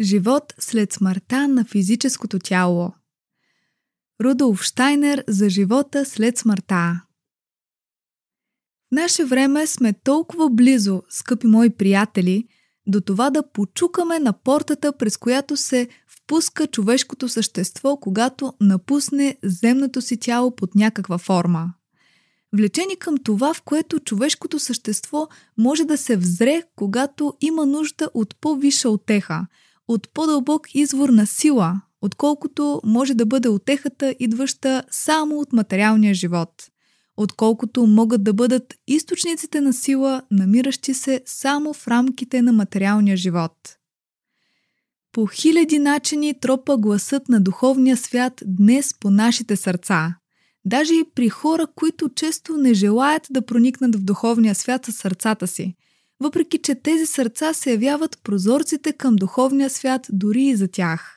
Живот след смъртта на физическото тяло. Рудолф Штайнер за живота след смъртта. В наше време сме толкова близо, скъпи мои приятели, до това да почукаме на портата, през която се впуска човешкото същество, когато напусне земното си тяло под някаква форма. Влечени към това, в което човешкото същество може да се взре, когато има нужда от по-висша отеха – от по-дълбок извор на сила, отколкото може да бъде отехата, идваща само от материалния живот, отколкото могат да бъдат източниците на сила, намиращи се само в рамките на материалния живот. По хиляди начини тропа гласът на духовния свят днес по нашите сърца. Даже и при хора, които често не желаят да проникнат в духовния свят със сърцата си, въпреки че тези сърца се явяват прозорците към духовния свят дори и за тях.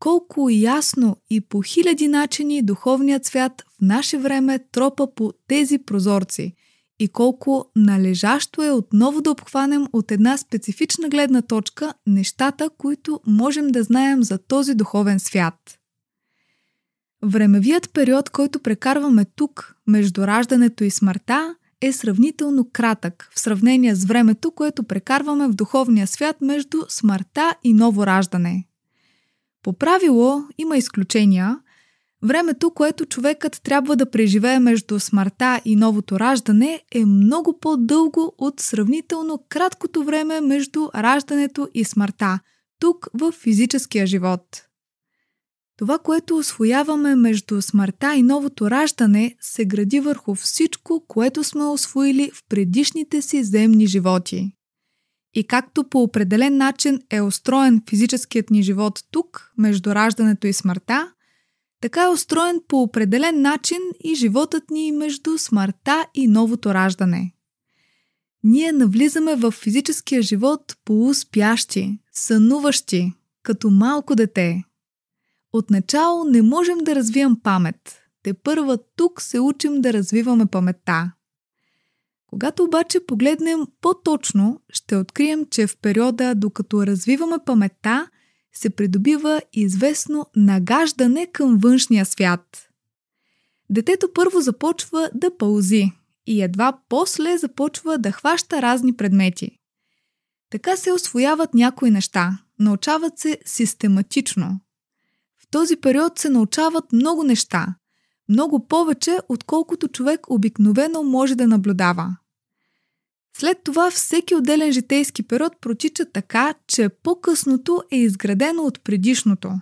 Колко ясно и по хиляди начини духовният свят в наше време тропа по тези прозорци и колко належащо е отново да обхванем от една специфична гледна точка нещата, които можем да знаем за този духовен свят. Времевият период, който прекарваме тук, между раждането и смъртта, е сравнително кратък в сравнение с времето, което прекарваме в духовния свят между смъртта и ново раждане. По правило има изключения. Времето, което човекът трябва да преживее между смъртта и новото раждане е много по-дълго от сравнително краткото време между раждането и смъртта, тук в физическия живот – това, което освояваме между смъртта и новото раждане, се гради върху всичко, което сме освоили в предишните си земни животи. И както по определен начин е устроен физическият ни живот тук, между раждането и смъртта, така е устроен по определен начин и животът ни между смъртта и новото раждане. Ние навлизаме в физическия живот полуспящи, сънуващи, като малко дете – Отначало не можем да развием памет. Те първа тук се учим да развиваме паметта. Когато обаче погледнем по-точно, ще открием, че в периода, докато развиваме паметта, се придобива известно нагаждане към външния свят. Детето първо започва да пълзи и едва после започва да хваща разни предмети. Така се освояват някои неща, научават се систематично, в този период се научават много неща, много повече, отколкото човек обикновено може да наблюдава. След това всеки отделен житейски период протича така, че по-късното е изградено от предишното.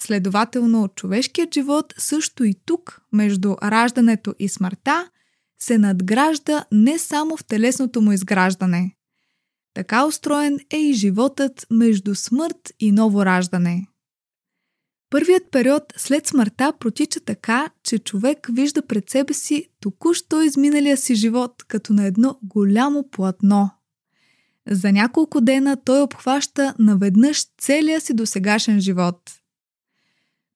Следователно, човешкият живот също и тук, между раждането и смъртта, се надгражда не само в телесното му изграждане. Така устроен е и животът между смърт и ново раждане – Първият период след смъртта протича така, че човек вижда пред себе си току-що изминалия си живот като на едно голямо платно. За няколко дена той обхваща наведнъж целия си досегашен живот.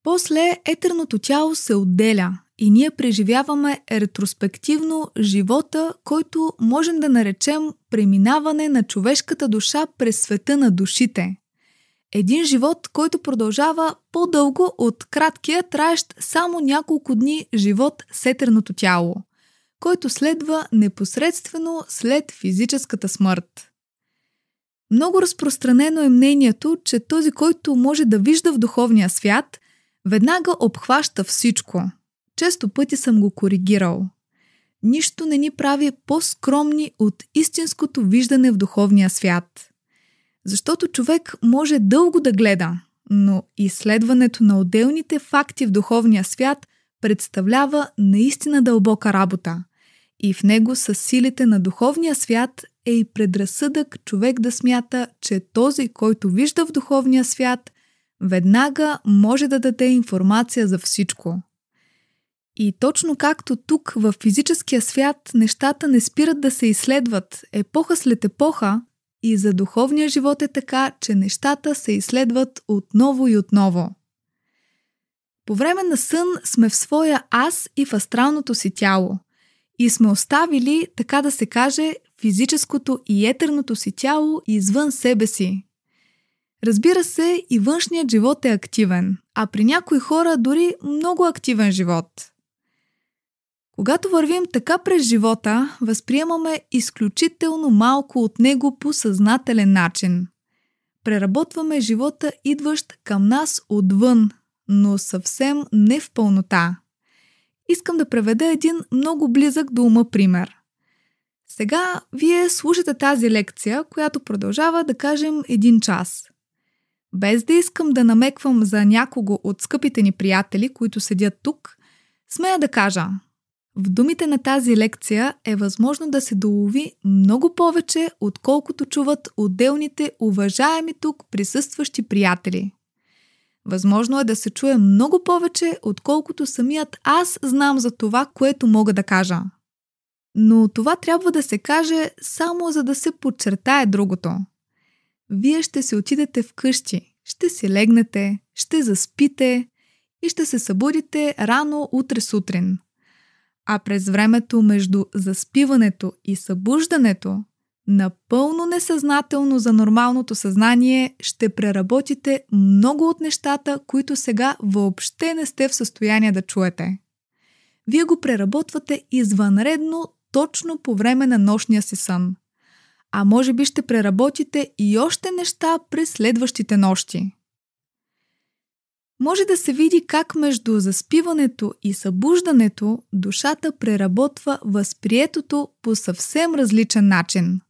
После етерното тяло се отделя и ние преживяваме ретроспективно живота, който можем да наречем преминаване на човешката душа през света на душите – един живот, който продължава по-дълго от краткия, траещ само няколко дни живот сетерното тяло, който следва непосредствено след физическата смърт. Много разпространено е мнението, че този, който може да вижда в духовния свят, веднага обхваща всичко. Често пъти съм го коригирал. Нищо не ни прави по-скромни от истинското виждане в духовния свят – защото човек може дълго да гледа, но изследването на отделните факти в духовния свят представлява наистина дълбока работа. И в него с силите на духовния свят е и предразсъдък човек да смята, че този, който вижда в духовния свят, веднага може да даде информация за всичко. И точно както тук в физическия свят нещата не спират да се изследват епоха след епоха, и за духовния живот е така, че нещата се изследват отново и отново. По време на сън сме в своя аз и в астралното си тяло. И сме оставили, така да се каже, физическото и етерното си тяло извън себе си. Разбира се, и външният живот е активен, а при някои хора дори много активен живот – когато вървим така през живота, възприемаме изключително малко от него по съзнателен начин. Преработваме живота, идващ към нас отвън, но съвсем не в пълнота. Искам да преведа един много близък до ума пример. Сега вие слушате тази лекция, която продължава да кажем един час. Без да искам да намеквам за някого от скъпите ни приятели, които седят тук, смея да кажа – в думите на тази лекция е възможно да се долови много повече, отколкото чуват отделните уважаеми тук присъстващи приятели. Възможно е да се чуе много повече, отколкото самият аз знам за това, което мога да кажа. Но това трябва да се каже само за да се подчертае другото. Вие ще се отидете вкъщи, ще се легнете, ще заспите и ще се събудите рано утре сутрин – а през времето между заспиването и събуждането, напълно несъзнателно за нормалното съзнание, ще преработите много от нещата, които сега въобще не сте в състояние да чуете. Вие го преработвате извънредно точно по време на нощния си сън. А може би ще преработите и още неща през следващите нощи може да се види как между заспиването и събуждането душата преработва възприетото по съвсем различен начин.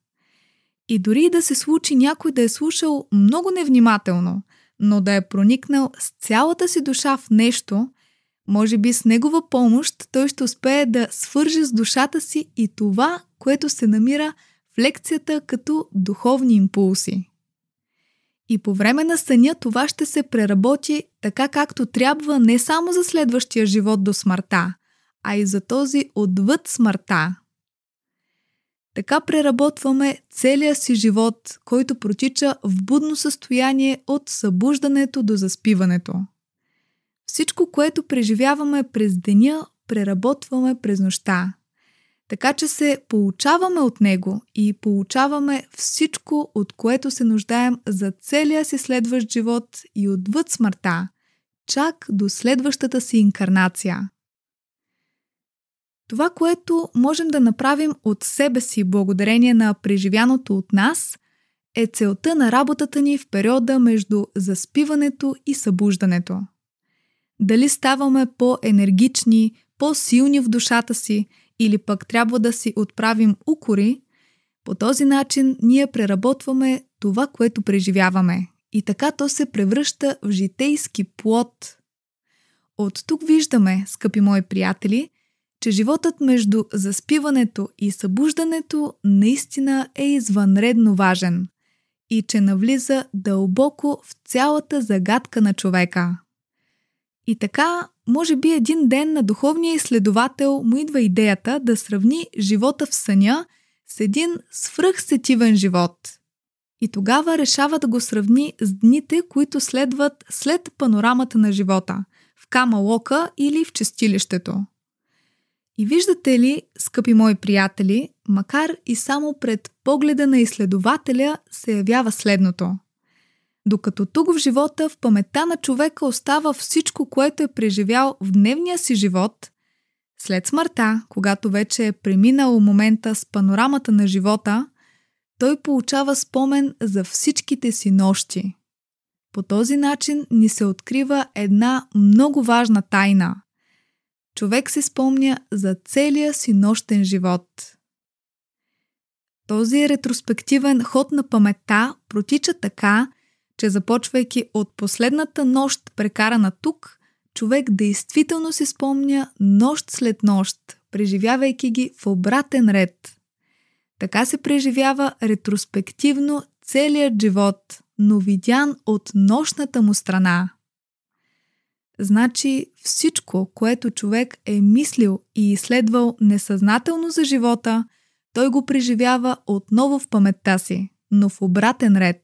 И дори да се случи някой да е слушал много невнимателно, но да е проникнал с цялата си душа в нещо, може би с негова помощ той ще успее да свърже с душата си и това, което се намира в лекцията като духовни импулси. И по време на съня това ще се преработи така както трябва не само за следващия живот до смъртта, а и за този отвъд смъртта. Така преработваме целия си живот, който протича в будно състояние от събуждането до заспиването. Всичко, което преживяваме през деня, преработваме през нощта. Така че се получаваме от него и получаваме всичко, от което се нуждаем за целия си следващ живот и отвъд смъртта, чак до следващата си инкарнация. Това, което можем да направим от себе си благодарение на преживяното от нас, е целта на работата ни в периода между заспиването и събуждането. Дали ставаме по-енергични, по-силни в душата си – или пък трябва да си отправим укори, по този начин ние преработваме това, което преживяваме. И така то се превръща в житейски плод. От тук виждаме, скъпи мои приятели, че животът между заспиването и събуждането наистина е извънредно важен и че навлиза дълбоко в цялата загадка на човека. И така, може би един ден на духовния изследовател му идва идеята да сравни живота в съня с един свръхсетивен живот. И тогава решава да го сравни с дните, които следват след панорамата на живота в камалока или в чистилището. И виждате ли, скъпи мои приятели, макар и само пред погледа на изследователя се явява следното – докато тук в живота, в памета на човека остава всичко, което е преживял в дневния си живот, след смъртта, когато вече е преминал момента с панорамата на живота, той получава спомен за всичките си нощи. По този начин ни се открива една много важна тайна. Човек се спомня за целия си нощен живот. Този ретроспективен ход на паметта протича така, че започвайки от последната нощ прекарана тук, човек действително си спомня нощ след нощ, преживявайки ги в обратен ред. Така се преживява ретроспективно целият живот, но видян от нощната му страна. Значи всичко, което човек е мислил и изследвал несъзнателно за живота, той го преживява отново в паметта си, но в обратен ред.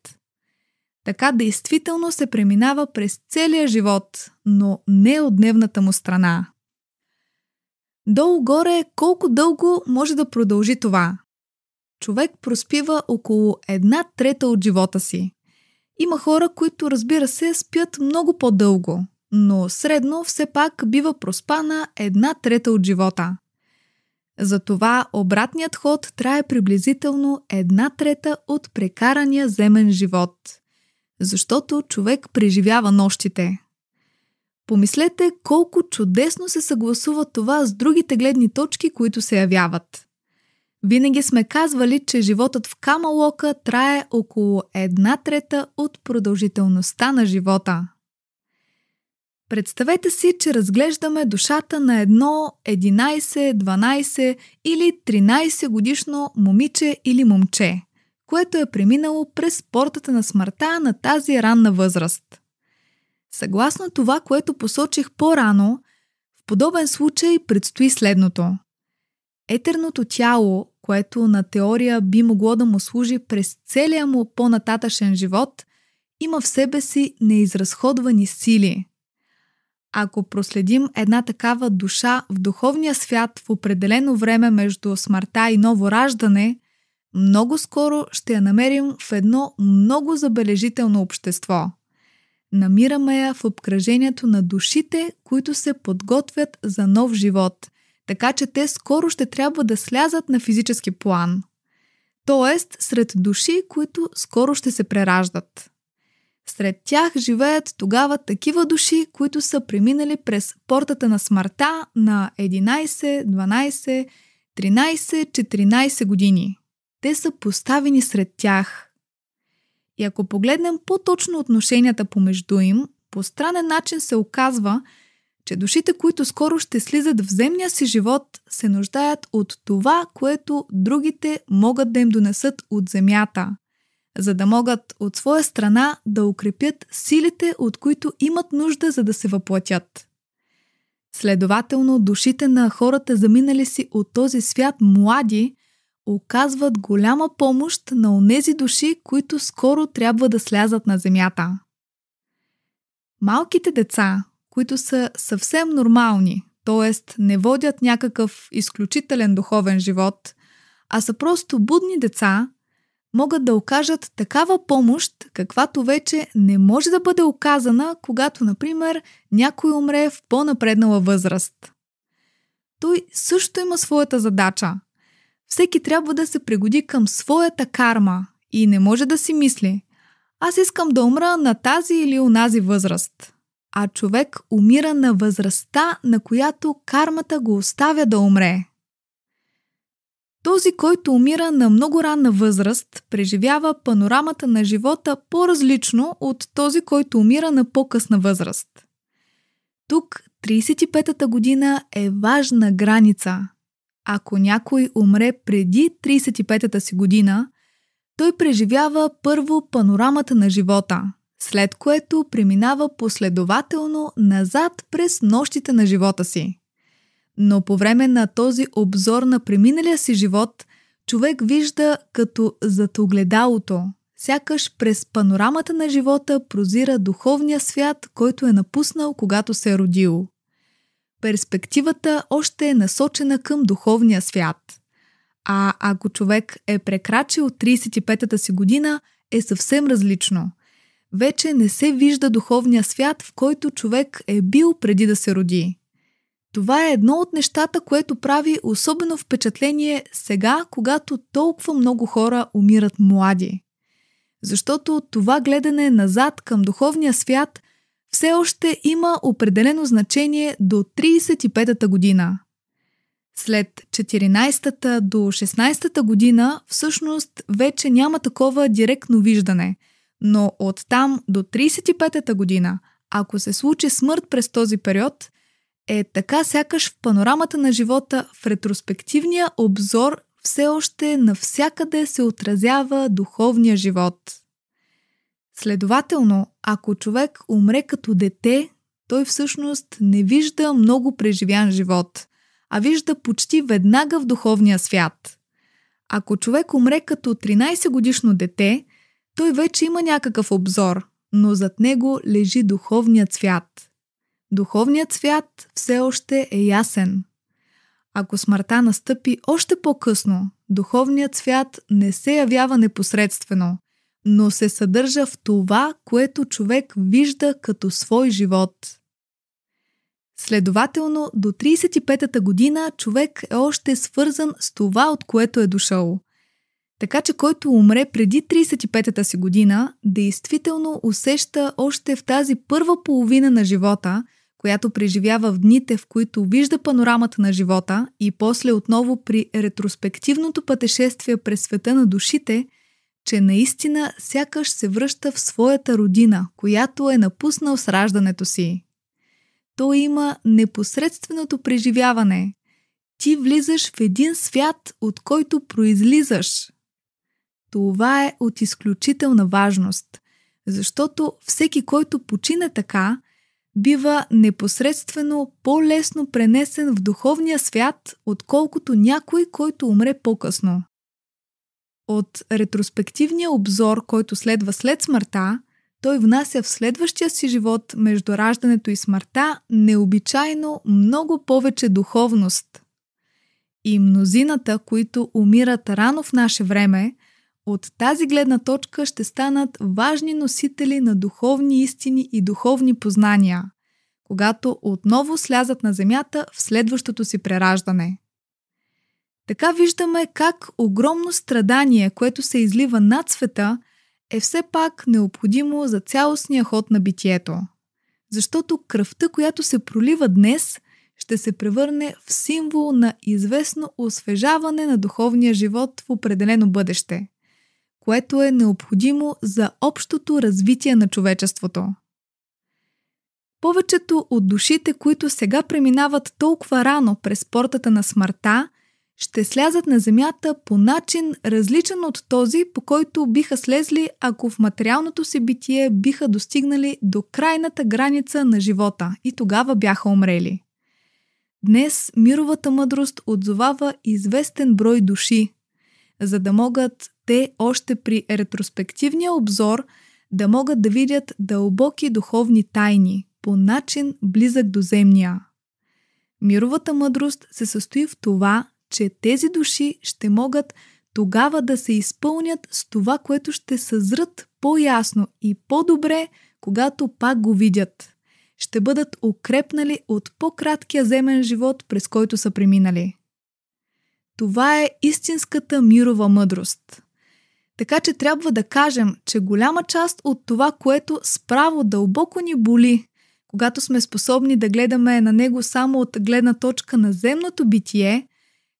Така действително се преминава през целия живот, но не от дневната му страна. Долу-горе колко дълго може да продължи това? Човек проспива около една трета от живота си. Има хора, които разбира се спят много по-дълго, но средно все пак бива проспана една трета от живота. Затова обратният ход трае приблизително една трета от прекарания земен живот – защото човек преживява нощите. Помислете колко чудесно се съгласува това с другите гледни точки, които се явяват. Винаги сме казвали, че животът в камалока трае около една трета от продължителността на живота. Представете си, че разглеждаме душата на едно 11, 12 или 13 годишно момиче или момче – което е преминало през портата на смъртта на тази ранна възраст. Съгласно това, което посочих по-рано, в подобен случай предстои следното. Етерното тяло, което на теория би могло да му служи през целия му по-нататъшен живот, има в себе си неизразходвани сили. Ако проследим една такава душа в духовния свят в определено време между смъртта и ново раждане, много скоро ще я намерим в едно много забележително общество. Намираме я в обкръжението на душите, които се подготвят за нов живот, така че те скоро ще трябва да слязат на физически план. Тоест, сред души, които скоро ще се прераждат. Сред тях живеят тогава такива души, които са преминали през портата на смъртта на 11, 12, 13, 14 години – те са поставени сред тях. И ако погледнем по-точно отношенията помежду им, по странен начин се оказва, че душите, които скоро ще слизат в земния си живот, се нуждаят от това, което другите могат да им донесат от земята, за да могат от своя страна да укрепят силите, от които имат нужда, за да се въплатят. Следователно, душите на хората заминали си от този свят млади оказват голяма помощ на онези души, които скоро трябва да слязат на земята. Малките деца, които са съвсем нормални, т.е. не водят някакъв изключителен духовен живот, а са просто будни деца, могат да окажат такава помощ, каквато вече не може да бъде оказана, когато, например, някой умре в по-напреднала възраст. Той също има своята задача – всеки трябва да се пригоди към своята карма и не може да си мисли аз искам да умра на тази или онази възраст. А човек умира на възрастта, на която кармата го оставя да умре. Този, който умира на много ранна възраст, преживява панорамата на живота по-различно от този, който умира на по-късна възраст. Тук 35-та година е важна граница – ако някой умре преди 35-та си година, той преживява първо панорамата на живота, след което преминава последователно назад през нощите на живота си. Но по време на този обзор на преминалия си живот, човек вижда като зад огледалото, сякаш през панорамата на живота прозира духовния свят, който е напуснал, когато се е родил перспективата още е насочена към духовния свят. А ако човек е прекрачил 35-та си година, е съвсем различно. Вече не се вижда духовния свят, в който човек е бил преди да се роди. Това е едно от нещата, което прави особено впечатление сега, когато толкова много хора умират млади. Защото това гледане назад към духовния свят – все още има определено значение до 35-та година. След 14-та до 16-та година всъщност вече няма такова директно виждане, но от там до 35-та година, ако се случи смърт през този период, е така сякаш в панорамата на живота в ретроспективния обзор все още навсякъде се отразява духовния живот – Следователно, ако човек умре като дете, той всъщност не вижда много преживян живот, а вижда почти веднага в духовния свят. Ако човек умре като 13 годишно дете, той вече има някакъв обзор, но зад него лежи духовният свят. Духовният свят все още е ясен. Ако смъртта настъпи още по-късно, духовният свят не се явява непосредствено – но се съдържа в това, което човек вижда като свой живот. Следователно, до 35-та година човек е още свързан с това, от което е дошъл. Така че който умре преди 35-та си година, действително усеща още в тази първа половина на живота, която преживява в дните, в които вижда панорамата на живота и после отново при ретроспективното пътешествие през света на душите – че наистина сякаш се връща в своята родина, която е напуснал с раждането си. Той има непосредственото преживяване. Ти влизаш в един свят, от който произлизаш. Това е от изключителна важност, защото всеки, който почина така, бива непосредствено по-лесно пренесен в духовния свят, отколкото някой, който умре по-късно. От ретроспективния обзор, който следва след смъртта, той внася в следващия си живот между раждането и смъртта необичайно много повече духовност. И мнозината, които умират рано в наше време, от тази гледна точка ще станат важни носители на духовни истини и духовни познания, когато отново слязат на земята в следващото си прераждане – така виждаме как огромно страдание, което се излива над света, е все пак необходимо за цялостния ход на битието. Защото кръвта, която се пролива днес, ще се превърне в символ на известно освежаване на духовния живот в определено бъдеще, което е необходимо за общото развитие на човечеството. Повечето от душите, които сега преминават толкова рано през портата на смъртта, ще слязат на Земята по начин различен от този, по който биха слезли, ако в материалното си битие биха достигнали до крайната граница на живота и тогава бяха умрели. Днес мировата мъдрост отзовава известен брой души, за да могат те още при ретроспективния обзор да могат да видят дълбоки духовни тайни по начин близък до земния. Мировата мъдрост се състои в това че тези души ще могат тогава да се изпълнят с това, което ще съзрат по-ясно и по-добре, когато пак го видят. Ще бъдат укрепнали от по-краткия земен живот, през който са преминали. Това е истинската мирова мъдрост. Така че трябва да кажем, че голяма част от това, което справо дълбоко ни боли, когато сме способни да гледаме на него само от гледна точка на земното битие,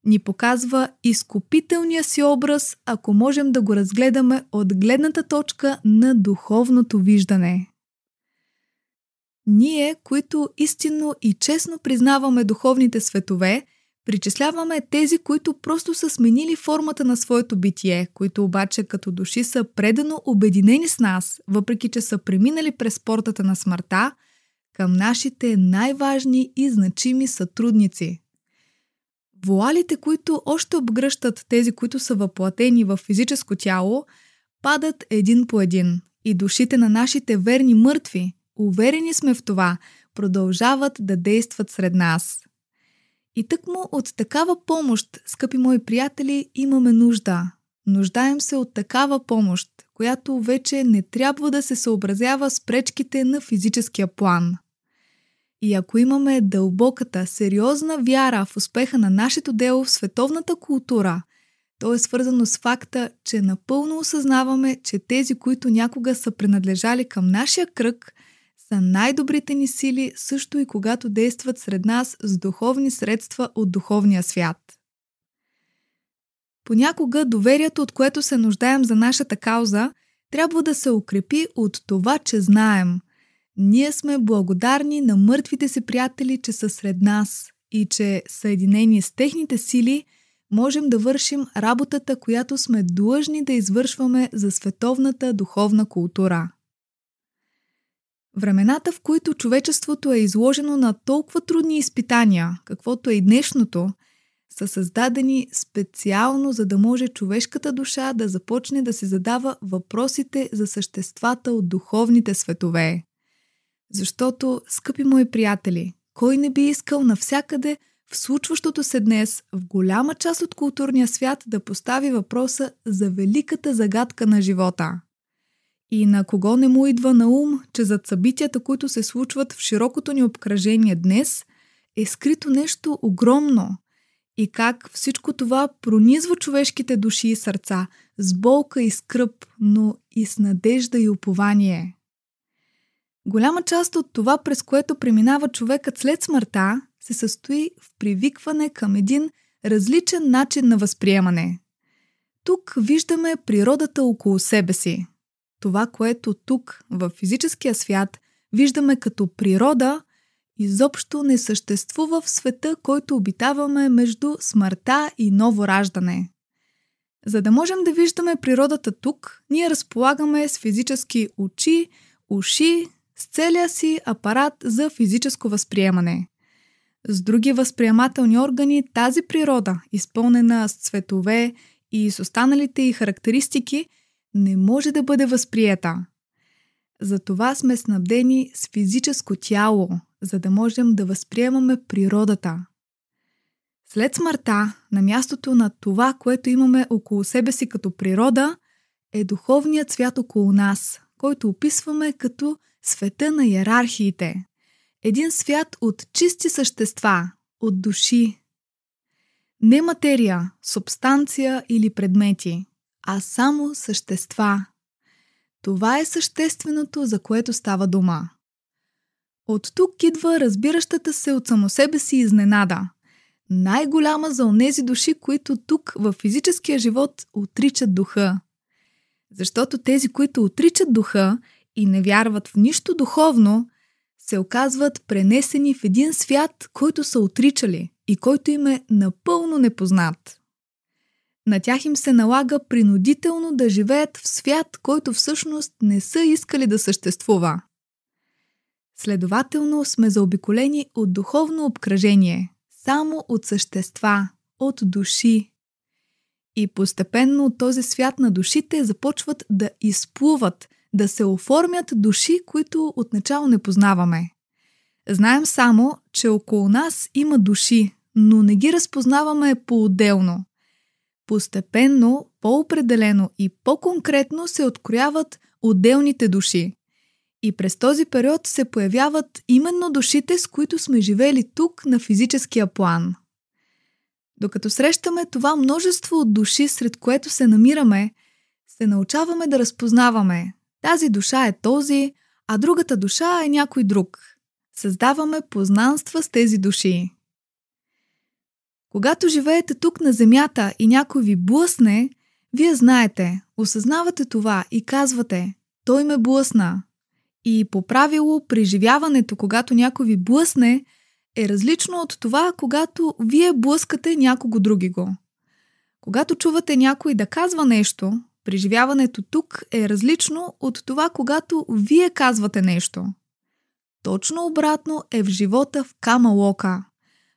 ни показва изкупителния си образ, ако можем да го разгледаме от гледната точка на духовното виждане. Ние, които истинно и честно признаваме духовните светове, причисляваме тези, които просто са сменили формата на своето битие, които обаче като души са предано обединени с нас, въпреки че са преминали през портата на смъртта, към нашите най-важни и значими сътрудници – Вуалите, които още обгръщат тези, които са въплатени в физическо тяло, падат един по един и душите на нашите верни мъртви, уверени сме в това, продължават да действат сред нас. И тъкмо от такава помощ, скъпи мои приятели, имаме нужда. Нуждаем се от такава помощ, която вече не трябва да се съобразява с пречките на физическия план. И ако имаме дълбоката, сериозна вяра в успеха на нашето дело в световната култура, то е свързано с факта, че напълно осъзнаваме, че тези, които някога са принадлежали към нашия кръг, са най-добрите ни сили, също и когато действат сред нас с духовни средства от духовния свят. Понякога доверието, от което се нуждаем за нашата кауза, трябва да се укрепи от това, че знаем – ние сме благодарни на мъртвите си приятели, че са сред нас и че съединени с техните сили можем да вършим работата, която сме длъжни да извършваме за световната духовна култура. Времената, в които човечеството е изложено на толкова трудни изпитания, каквото е и днешното, са създадени специално, за да може човешката душа да започне да се задава въпросите за съществата от духовните светове. Защото, скъпи мои приятели, кой не би искал навсякъде в случващото се днес в голяма част от културния свят да постави въпроса за великата загадка на живота? И на кого не му идва на ум, че зад събитията, които се случват в широкото ни обкръжение днес, е скрито нещо огромно и как всичко това пронизва човешките души и сърца с болка и скръп, но и с надежда и упование – Голяма част от това, през което преминава човекът след смъртта, се състои в привикване към един различен начин на възприемане. Тук виждаме природата около себе си. Това, което тук, в физическия свят, виждаме като природа, изобщо не съществува в света, който обитаваме между смъртта и ново раждане. За да можем да виждаме природата тук, ние разполагаме с физически очи, уши, с целия си апарат за физическо възприемане. С други възприемателни органи тази природа, изпълнена с цветове и с останалите и характеристики, не може да бъде възприета. Затова сме снабдени с физическо тяло, за да можем да възприемаме природата. След смъртта, на мястото на това, което имаме около себе си като природа, е духовният свят около нас, който описваме като – света на иерархиите, един свят от чисти същества, от души. Не материя, субстанция или предмети, а само същества. Това е същественото, за което става дума. От тук идва разбиращата се от само себе си изненада. Най-голяма за онези души, които тук в физическия живот отричат духа. Защото тези, които отричат духа и не вярват в нищо духовно, се оказват пренесени в един свят, който са отричали и който им е напълно непознат. На тях им се налага принудително да живеят в свят, който всъщност не са искали да съществува. Следователно сме заобиколени от духовно обкръжение, само от същества, от души. И постепенно този свят на душите започват да изплуват да се оформят души, които отначало не познаваме. Знаем само, че около нас има души, но не ги разпознаваме по-отделно. Постепенно, по-определено и по-конкретно се открояват отделните души. И през този период се появяват именно душите, с които сме живели тук на физическия план. Докато срещаме това множество от души, сред което се намираме, се научаваме да разпознаваме, тази душа е този, а другата душа е някой друг. Създаваме познанства с тези души. Когато живеете тук на Земята и някой ви блъсне, вие знаете, осъзнавате това и казвате «Той ме блъсна». И по правило, преживяването, когато някой ви блъсне, е различно от това, когато вие блъскате някого други го. Когато чувате някой да казва нещо, Преживяването тук е различно от това, когато вие казвате нещо. Точно обратно е в живота в Камалока,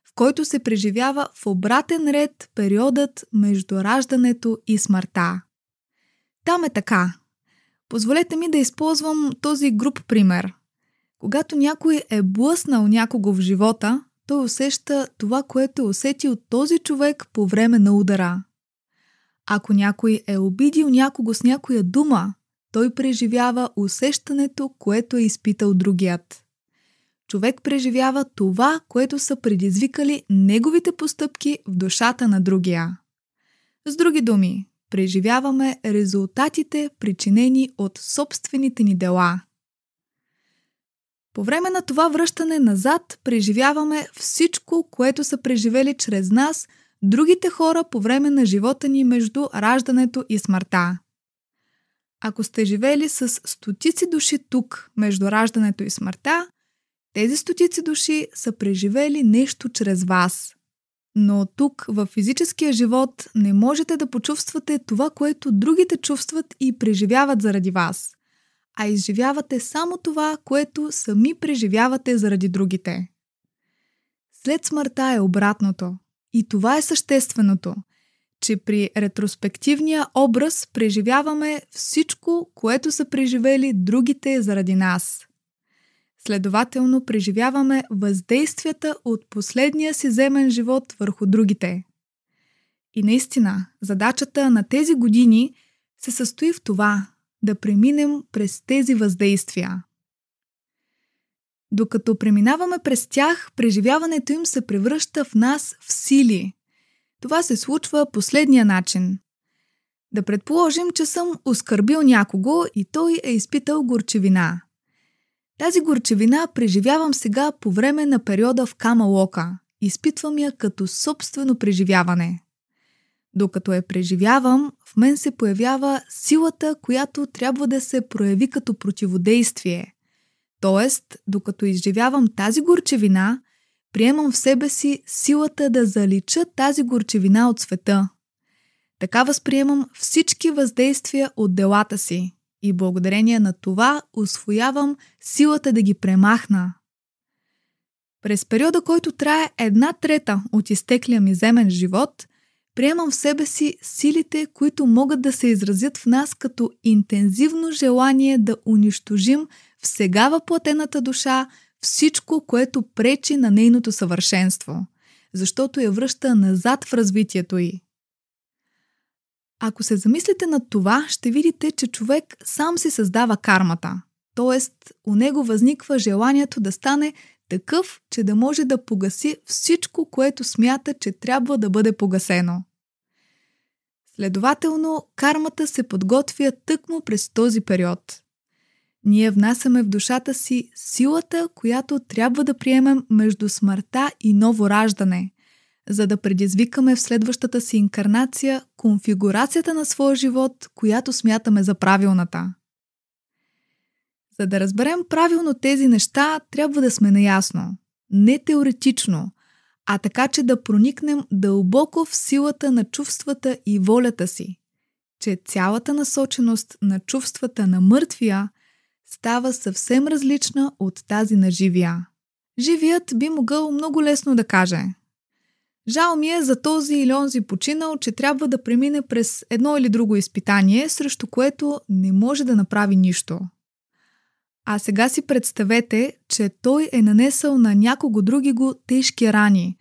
в който се преживява в обратен ред периодът между раждането и смъртта. Там е така. Позволете ми да използвам този груп пример. Когато някой е блъснал някого в живота, той усеща това, което е усетил този човек по време на удара – ако някой е обидил някого с някоя дума, той преживява усещането, което е изпитал другият. Човек преживява това, което са предизвикали неговите постъпки в душата на другия. С други думи, преживяваме резултатите, причинени от собствените ни дела. По време на това връщане назад преживяваме всичко, което са преживели чрез нас – другите хора по време на живота ни между раждането и смъртта. Ако сте живели с стотици души тук между раждането и смъртта, тези стотици души са преживели нещо чрез вас. Но тук, в физическия живот, не можете да почувствате това, което другите чувстват и преживяват заради вас, а изживявате само това, което сами преживявате заради другите. След смъртта е обратното – и това е същественото, че при ретроспективния образ преживяваме всичко, което са преживели другите заради нас. Следователно, преживяваме въздействията от последния си земен живот върху другите. И наистина, задачата на тези години се състои в това да преминем през тези въздействия. Докато преминаваме през тях, преживяването им се превръща в нас в сили. Това се случва последния начин. Да предположим, че съм оскърбил някого и той е изпитал горчевина. Тази горчевина преживявам сега по време на периода в Камалока. Изпитвам я като собствено преживяване. Докато я преживявам, в мен се появява силата, която трябва да се прояви като противодействие – Тоест, докато изживявам тази горчевина, приемам в себе си силата да залича тази горчевина от света. Така възприемам всички въздействия от делата си и благодарение на това освоявам силата да ги премахна. През периода, който трае една трета от изтеклия ми земен живот, приемам в себе си силите, които могат да се изразят в нас като интензивно желание да унищожим – в сега въплатената душа всичко, което пречи на нейното съвършенство, защото я връща назад в развитието й. Ако се замислите над това, ще видите, че човек сам си създава кармата, т.е. у него възниква желанието да стане такъв, че да може да погаси всичко, което смята, че трябва да бъде погасено. Следователно, кармата се подготвя тъкмо през този период ние внасяме в душата си силата, която трябва да приемем между смъртта и ново раждане, за да предизвикаме в следващата си инкарнация конфигурацията на своя живот, която смятаме за правилната. За да разберем правилно тези неща, трябва да сме наясно, не теоретично, а така, че да проникнем дълбоко в силата на чувствата и волята си, че цялата насоченост на чувствата на мъртвия става съвсем различна от тази на живия. Живият би могъл много лесно да каже Жал ми е за този или онзи починал, че трябва да премине през едно или друго изпитание, срещу което не може да направи нищо. А сега си представете, че той е нанесъл на някого други го тежки рани,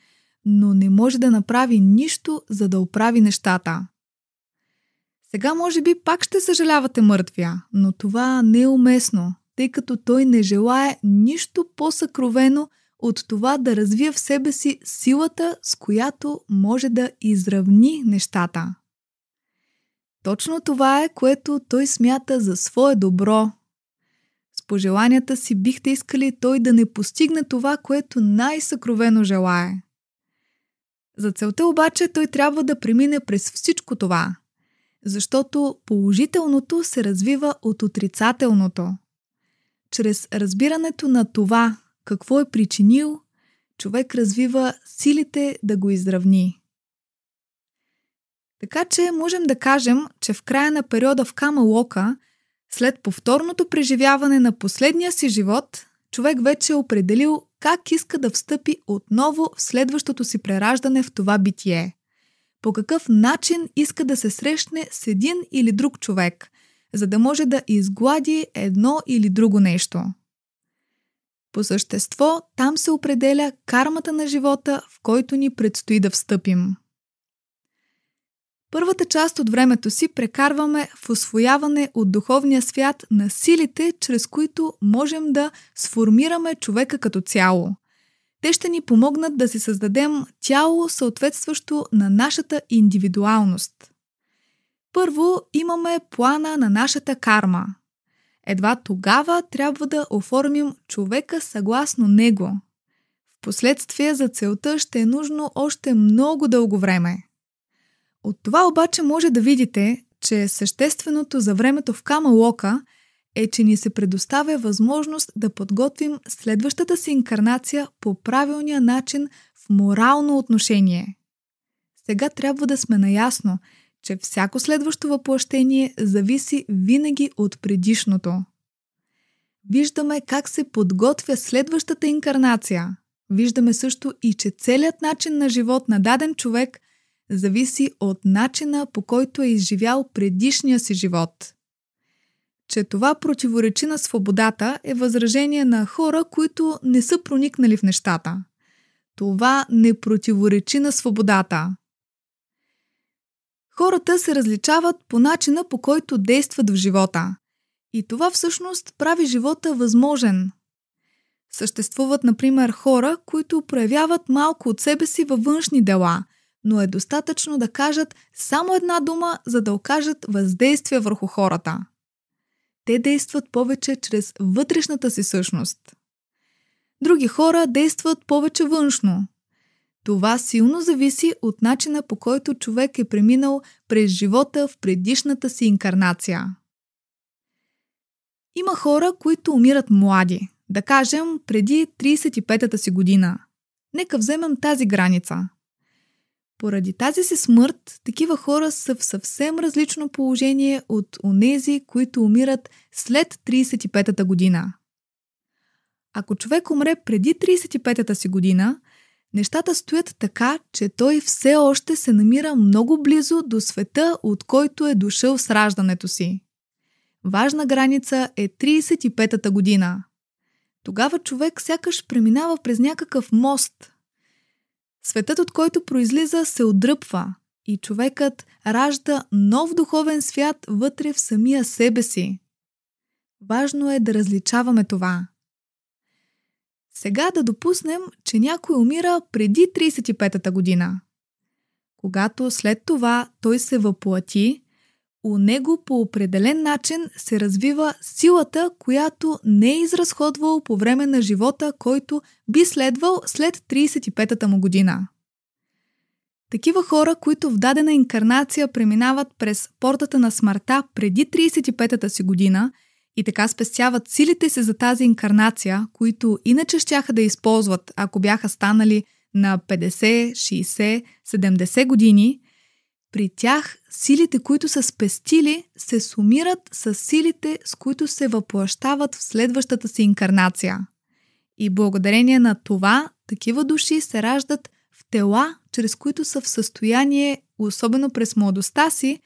но не може да направи нищо, за да оправи нещата. Сега може би пак ще съжалявате мъртвия, но това не е уместно, тъй като той не желая нищо по-съкровено от това да развие в себе си силата, с която може да изравни нещата. Точно това е, което той смята за свое добро. С пожеланията си бихте искали той да не постигне това, което най-съкровено желае. За целта обаче той трябва да премине през всичко това – защото положителното се развива от отрицателното. Чрез разбирането на това, какво е причинил, човек развива силите да го изравни. Така че можем да кажем, че в края на периода в Камалока, след повторното преживяване на последния си живот, човек вече е определил как иска да встъпи отново в следващото си прераждане в това битие – по какъв начин иска да се срещне с един или друг човек, за да може да изглади едно или друго нещо. По същество, там се определя кармата на живота, в който ни предстои да встъпим. Първата част от времето си прекарваме в освояване от духовния свят на силите, чрез които можем да сформираме човека като цяло. Те ще ни помогнат да си създадем тяло, съответстващо на нашата индивидуалност. Първо имаме плана на нашата карма. Едва тогава трябва да оформим човека съгласно него. Впоследствие за целта ще е нужно още много дълго време. От това обаче може да видите, че същественото за времето в Камалока – е, че ни се предоставя възможност да подготвим следващата си инкарнация по правилния начин в морално отношение. Сега трябва да сме наясно, че всяко следващо въплъщение зависи винаги от предишното. Виждаме как се подготвя следващата инкарнация. Виждаме също и, че целият начин на живот на даден човек зависи от начина по който е изживял предишния си живот – че това противоречи на свободата е възражение на хора, които не са проникнали в нещата. Това не противоречи на свободата. Хората се различават по начина по който действат в живота. И това всъщност прави живота възможен. Съществуват, например, хора, които проявяват малко от себе си във външни дела, но е достатъчно да кажат само една дума, за да окажат въздействие върху хората. Те действат повече чрез вътрешната си същност. Други хора действат повече външно. Това силно зависи от начина по който човек е преминал през живота в предишната си инкарнация. Има хора, които умират млади, да кажем преди 35-та си година. Нека вземем тази граница – поради тази си смърт, такива хора са в съвсем различно положение от онези, които умират след 35-та година. Ако човек умре преди 35-та си година, нещата стоят така, че той все още се намира много близо до света, от който е дошъл с раждането си. Важна граница е 35-та година. Тогава човек сякаш преминава през някакъв мост – Светът, от който произлиза, се отдръпва и човекът ражда нов духовен свят вътре в самия себе си. Важно е да различаваме това. Сега да допуснем, че някой умира преди 35-та година. Когато след това той се въплати, у него по определен начин се развива силата, която не е изразходвал по време на живота, който би следвал след 35-та му година. Такива хора, които в дадена инкарнация преминават през портата на смъртта преди 35-та си година и така спестяват силите си за тази инкарнация, които иначе щяха да използват, ако бяха станали на 50, 60, 70 години, при тях силите, които са спестили, се сумират с силите, с които се въплащават в следващата си инкарнация. И благодарение на това, такива души се раждат в тела, чрез които са в състояние, особено през младостта си,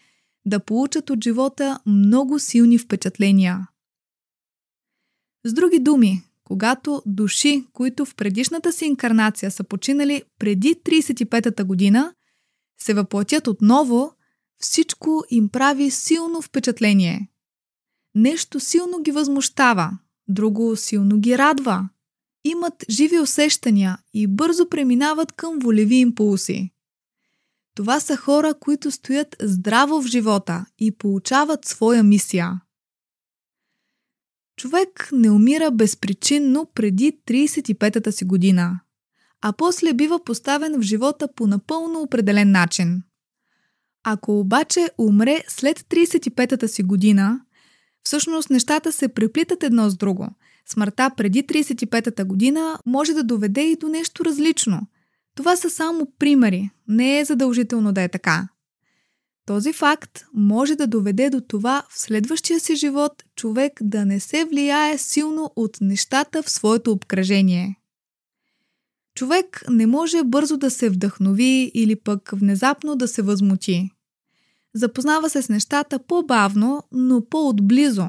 да получат от живота много силни впечатления. С други думи, когато души, които в предишната си инкарнация са починали преди 35-та година, се въплатят отново, всичко им прави силно впечатление. Нещо силно ги възмущава, друго силно ги радва. Имат живи усещания и бързо преминават към волеви импулси. Това са хора, които стоят здраво в живота и получават своя мисия. Човек не умира безпричинно преди 35-та си година, а после бива поставен в живота по напълно определен начин – ако обаче умре след 35-та си година, всъщност нещата се преплитат едно с друго. Смъртта преди 35-та година може да доведе и до нещо различно. Това са само примери, не е задължително да е така. Този факт може да доведе до това в следващия си живот човек да не се влияе силно от нещата в своето обкръжение. Човек не може бързо да се вдъхнови или пък внезапно да се възмути. Запознава се с нещата по-бавно, но по-отблизо.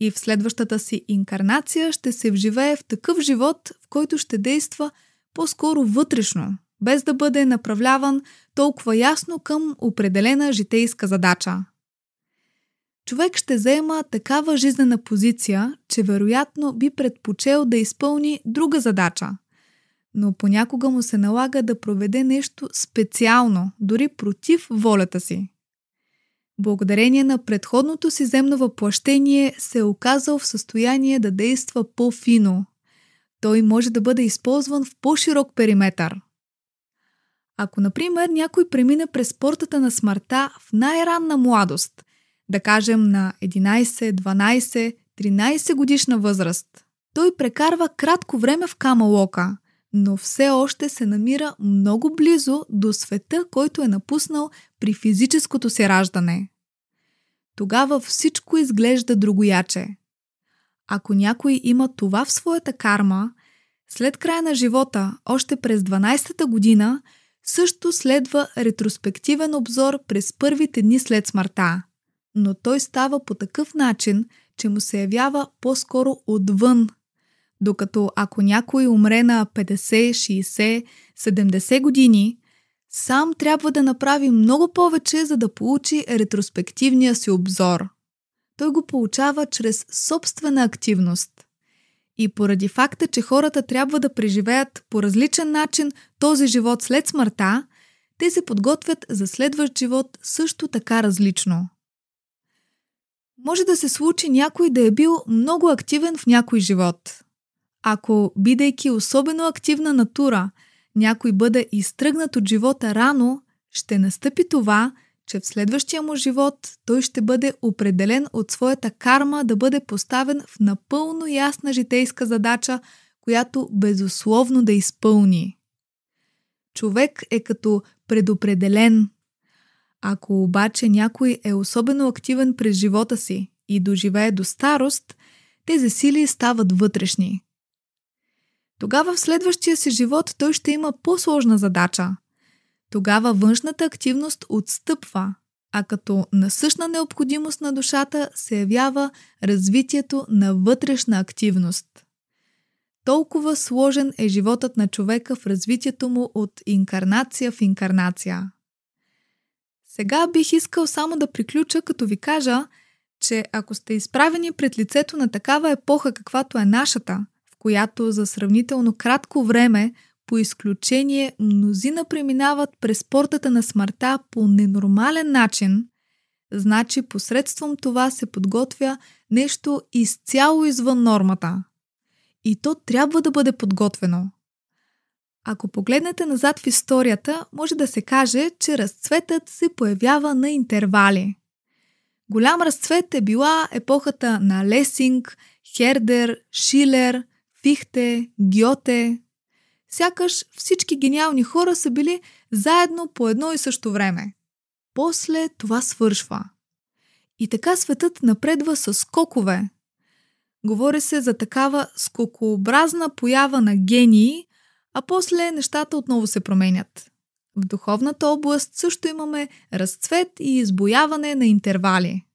И в следващата си инкарнация ще се вживее в такъв живот, в който ще действа по-скоро вътрешно, без да бъде направляван толкова ясно към определена житейска задача. Човек ще заема такава жизнена позиция, че вероятно би предпочел да изпълни друга задача – но понякога му се налага да проведе нещо специално, дори против волята си. Благодарение на предходното си земно въплащение се е оказал в състояние да действа по-фино. Той може да бъде използван в по-широк периметър. Ако, например, някой премина през портата на смъртта в най-ранна младост, да кажем на 11, 12, 13 годишна възраст, той прекарва кратко време в камалока – но все още се намира много близо до света, който е напуснал при физическото си раждане. Тогава всичко изглежда другояче. Ако някой има това в своята карма, след края на живота, още през 12-та година, също следва ретроспективен обзор през първите дни след смъртта. Но той става по такъв начин, че му се явява по-скоро отвън докато ако някой умре на 50, 60, 70 години, сам трябва да направи много повече, за да получи ретроспективния си обзор. Той го получава чрез собствена активност. И поради факта, че хората трябва да преживеят по различен начин този живот след смъртта, те се подготвят за следващ живот също така различно. Може да се случи някой да е бил много активен в някой живот, ако, бидейки особено активна натура, някой бъде изтръгнат от живота рано, ще настъпи това, че в следващия му живот той ще бъде определен от своята карма да бъде поставен в напълно ясна житейска задача, която безусловно да изпълни. Човек е като предопределен. Ако обаче някой е особено активен през живота си и доживее до старост, тези сили стават вътрешни. Тогава в следващия си живот той ще има по-сложна задача. Тогава външната активност отстъпва, а като насъщна необходимост на душата се явява развитието на вътрешна активност. Толкова сложен е животът на човека в развитието му от инкарнация в инкарнация. Сега бих искал само да приключа, като ви кажа, че ако сте изправени пред лицето на такава епоха, каквато е нашата – която за сравнително кратко време по изключение мнозина преминават през портата на смъртта по ненормален начин, значи посредством това се подготвя нещо изцяло извън нормата. И то трябва да бъде подготвено. Ако погледнете назад в историята, може да се каже, че разцветът се появява на интервали. Голям разцвет е била епохата на Лесинг, Хердер, Шилер – Фихте, Гьоте. Сякаш всички гениални хора са били заедно по едно и също време. После това свършва. И така светът напредва с скокове. Говори се за такава скокообразна поява на гении, а после нещата отново се променят. В духовната област също имаме разцвет и избояване на интервали –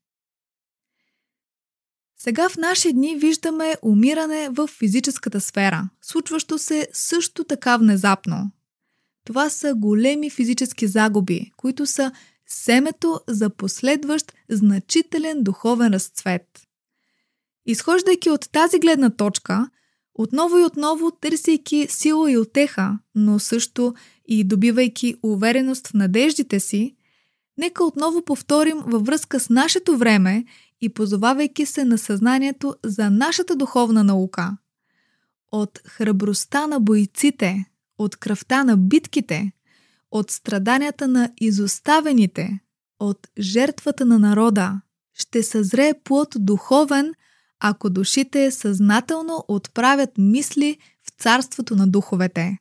сега в наши дни виждаме умиране в физическата сфера, случващо се също така внезапно. Това са големи физически загуби, които са семето за последващ значителен духовен разцвет. Изхождайки от тази гледна точка, отново и отново търсейки сила и отеха, но също и добивайки увереност в надеждите си, нека отново повторим във връзка с нашето време и позовавайки се на съзнанието за нашата духовна наука. От храбростта на бойците, от кръвта на битките, от страданията на изоставените, от жертвата на народа, ще съзрее плод духовен, ако душите съзнателно отправят мисли в царството на духовете.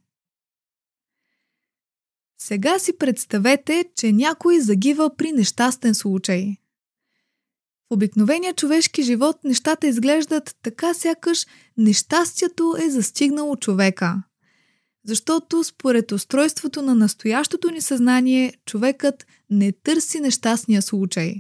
Сега си представете, че някой загива при нещастен случай – в обикновения човешки живот нещата изглеждат така сякаш нещастието е застигнало човека. Защото според устройството на настоящото ни съзнание, човекът не търси нещастния случай.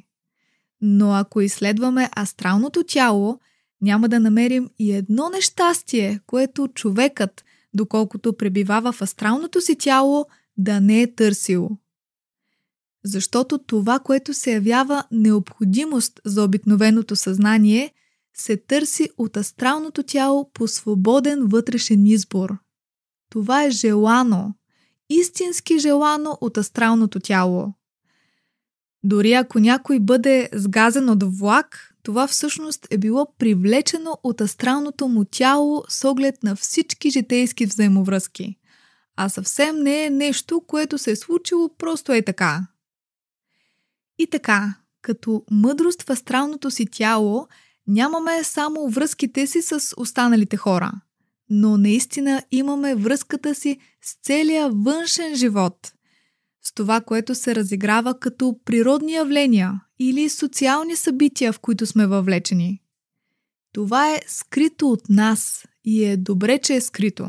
Но ако изследваме астралното тяло, няма да намерим и едно нещастие, което човекът, доколкото пребивава в астралното си тяло, да не е търсил – защото това, което се явява необходимост за обикновеното съзнание, се търси от астралното тяло по свободен вътрешен избор. Това е желано, истински желано от астралното тяло. Дори ако някой бъде сгазен от влак, това всъщност е било привлечено от астралното му тяло с оглед на всички житейски взаимовръзки. А съвсем не е нещо, което се е случило просто е така, и така, като мъдрост в астралното си тяло, нямаме само връзките си с останалите хора, но наистина имаме връзката си с целия външен живот, с това, което се разиграва като природни явления или социални събития, в които сме въвлечени. Това е скрито от нас и е добре, че е скрито,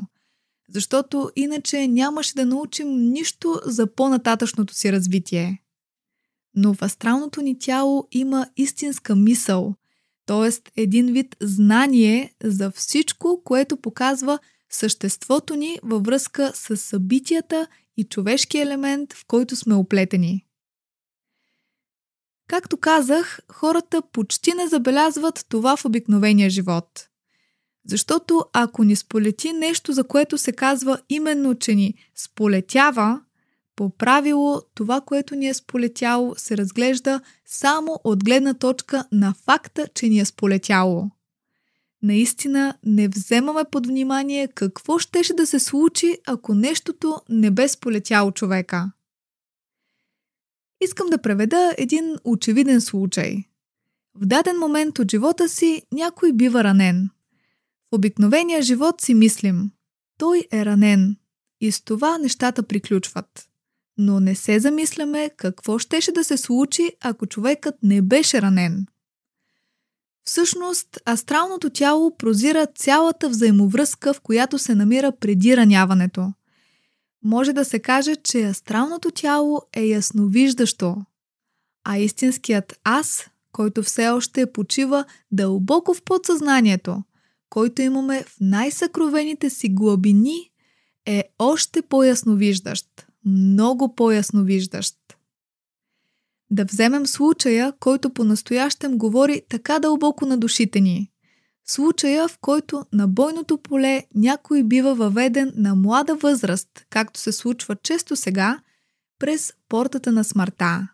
защото иначе нямаше да научим нищо за по-нататъчното си развитие – но в астралното ни тяло има истинска мисъл, т.е. един вид знание за всичко, което показва съществото ни във връзка с събитията и човешкия елемент, в който сме оплетени. Както казах, хората почти не забелязват това в обикновения живот. Защото ако ни сполети нещо, за което се казва именно, че ни сполетява, по правило, това, което ни е сполетяло, се разглежда само от гледна точка на факта, че ни е сполетяло. Наистина не вземаме под внимание какво щеше да се случи, ако нещото не бе сполетяло човека. Искам да преведа един очевиден случай. В даден момент от живота си някой бива ранен. В обикновения живот си мислим – той е ранен. И с това нещата приключват но не се замисляме какво щеше да се случи, ако човекът не беше ранен. Всъщност, астралното тяло прозира цялата взаимовръзка, в която се намира преди раняването. Може да се каже, че астралното тяло е ясновиждащо, а истинският аз, който все още почива дълбоко в подсъзнанието, който имаме в най-съкровените си глабини, е още по-ясновиждащ много по-ясно виждащ. Да вземем случая, който по-настоящем говори така дълбоко на душите ни. Случая, в който на бойното поле някой бива въведен на млада възраст, както се случва често сега, през портата на смъртта.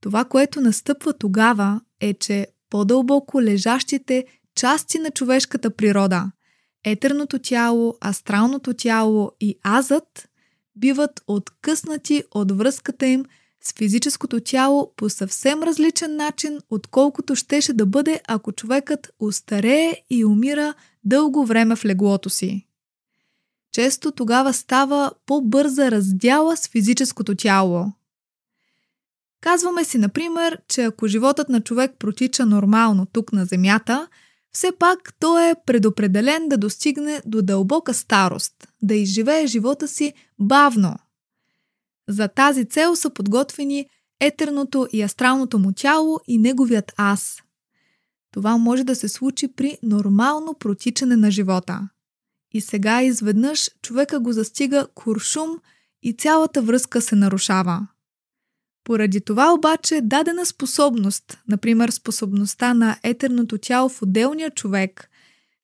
Това, което настъпва тогава, е, че по-дълбоко лежащите части на човешката природа етерното тяло, астралното тяло и азът биват откъснати от връзката им с физическото тяло по съвсем различен начин, отколкото щеше да бъде, ако човекът остарее и умира дълго време в леглото си. Често тогава става по-бърза раздяла с физическото тяло. Казваме си, например, че ако животът на човек протича нормално тук на Земята – все пак той е предопределен да достигне до дълбока старост, да изживее живота си бавно. За тази цел са подготвени етерното и астралното му тяло и неговият аз. Това може да се случи при нормално протичане на живота. И сега изведнъж човека го застига куршум и цялата връзка се нарушава. Поради това обаче дадена способност, например способността на етерното тяло в отделния човек,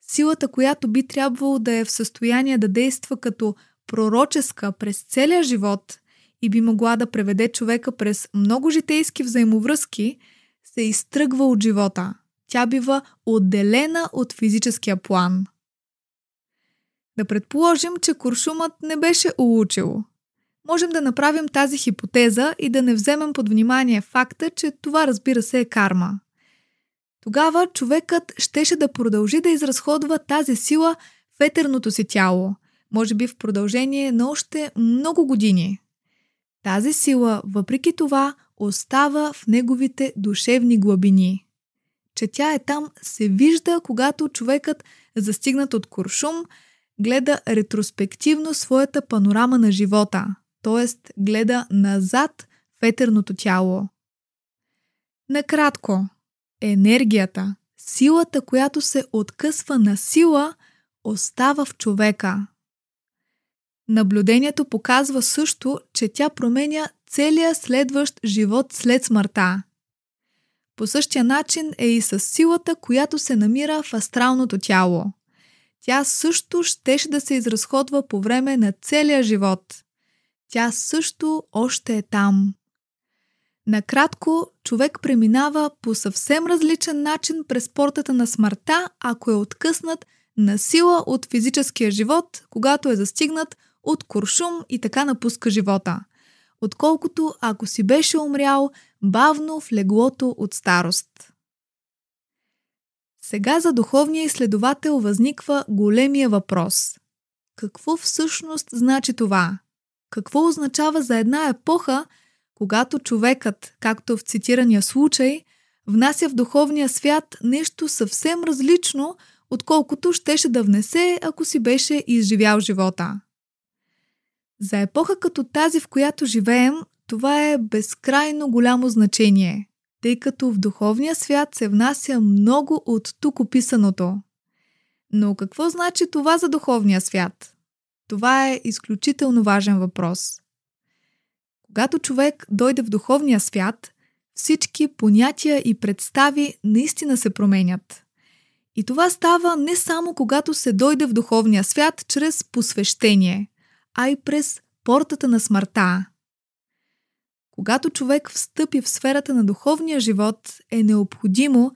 силата, която би трябвало да е в състояние да действа като пророческа през целия живот и би могла да преведе човека през много житейски взаимовръзки, се изтръгва от живота. Тя бива отделена от физическия план. Да предположим, че куршумът не беше улучил – можем да направим тази хипотеза и да не вземем под внимание факта, че това разбира се е карма. Тогава човекът щеше да продължи да изразходва тази сила в етерното си тяло, може би в продължение на още много години. Тази сила, въпреки това, остава в неговите душевни глабини – че тя е там, се вижда, когато човекът, застигнат от куршум, гледа ретроспективно своята панорама на живота т.е. гледа назад в етерното тяло. Накратко, енергията, силата, която се откъсва на сила, остава в човека. Наблюдението показва също, че тя променя целия следващ живот след смъртта. По същия начин е и с силата, която се намира в астралното тяло. Тя също щеше да се изразходва по време на целия живот. Тя също още е там. Накратко, човек преминава по съвсем различен начин през портата на смъртта, ако е откъснат на сила от физическия живот, когато е застигнат от куршум и така напуска живота, отколкото ако си беше умрял бавно в леглото от старост. Сега за духовния изследовател възниква големия въпрос. Какво всъщност значи това? Какво означава за една епоха, когато човекът, както в цитирания случай, внася в духовния свят нещо съвсем различно, отколкото щеше да внесе, ако си беше изживял живота. За епоха като тази, в която живеем, това е безкрайно голямо значение, тъй като в духовния свят се внася много от тук описаното. Но какво значи това за духовния свят? Това е изключително важен въпрос. Когато човек дойде в духовния свят, всички понятия и представи наистина се променят. И това става не само когато се дойде в духовния свят чрез посвещение, а и през портата на смъртта. Когато човек встъпи в сферата на духовния живот, е необходимо,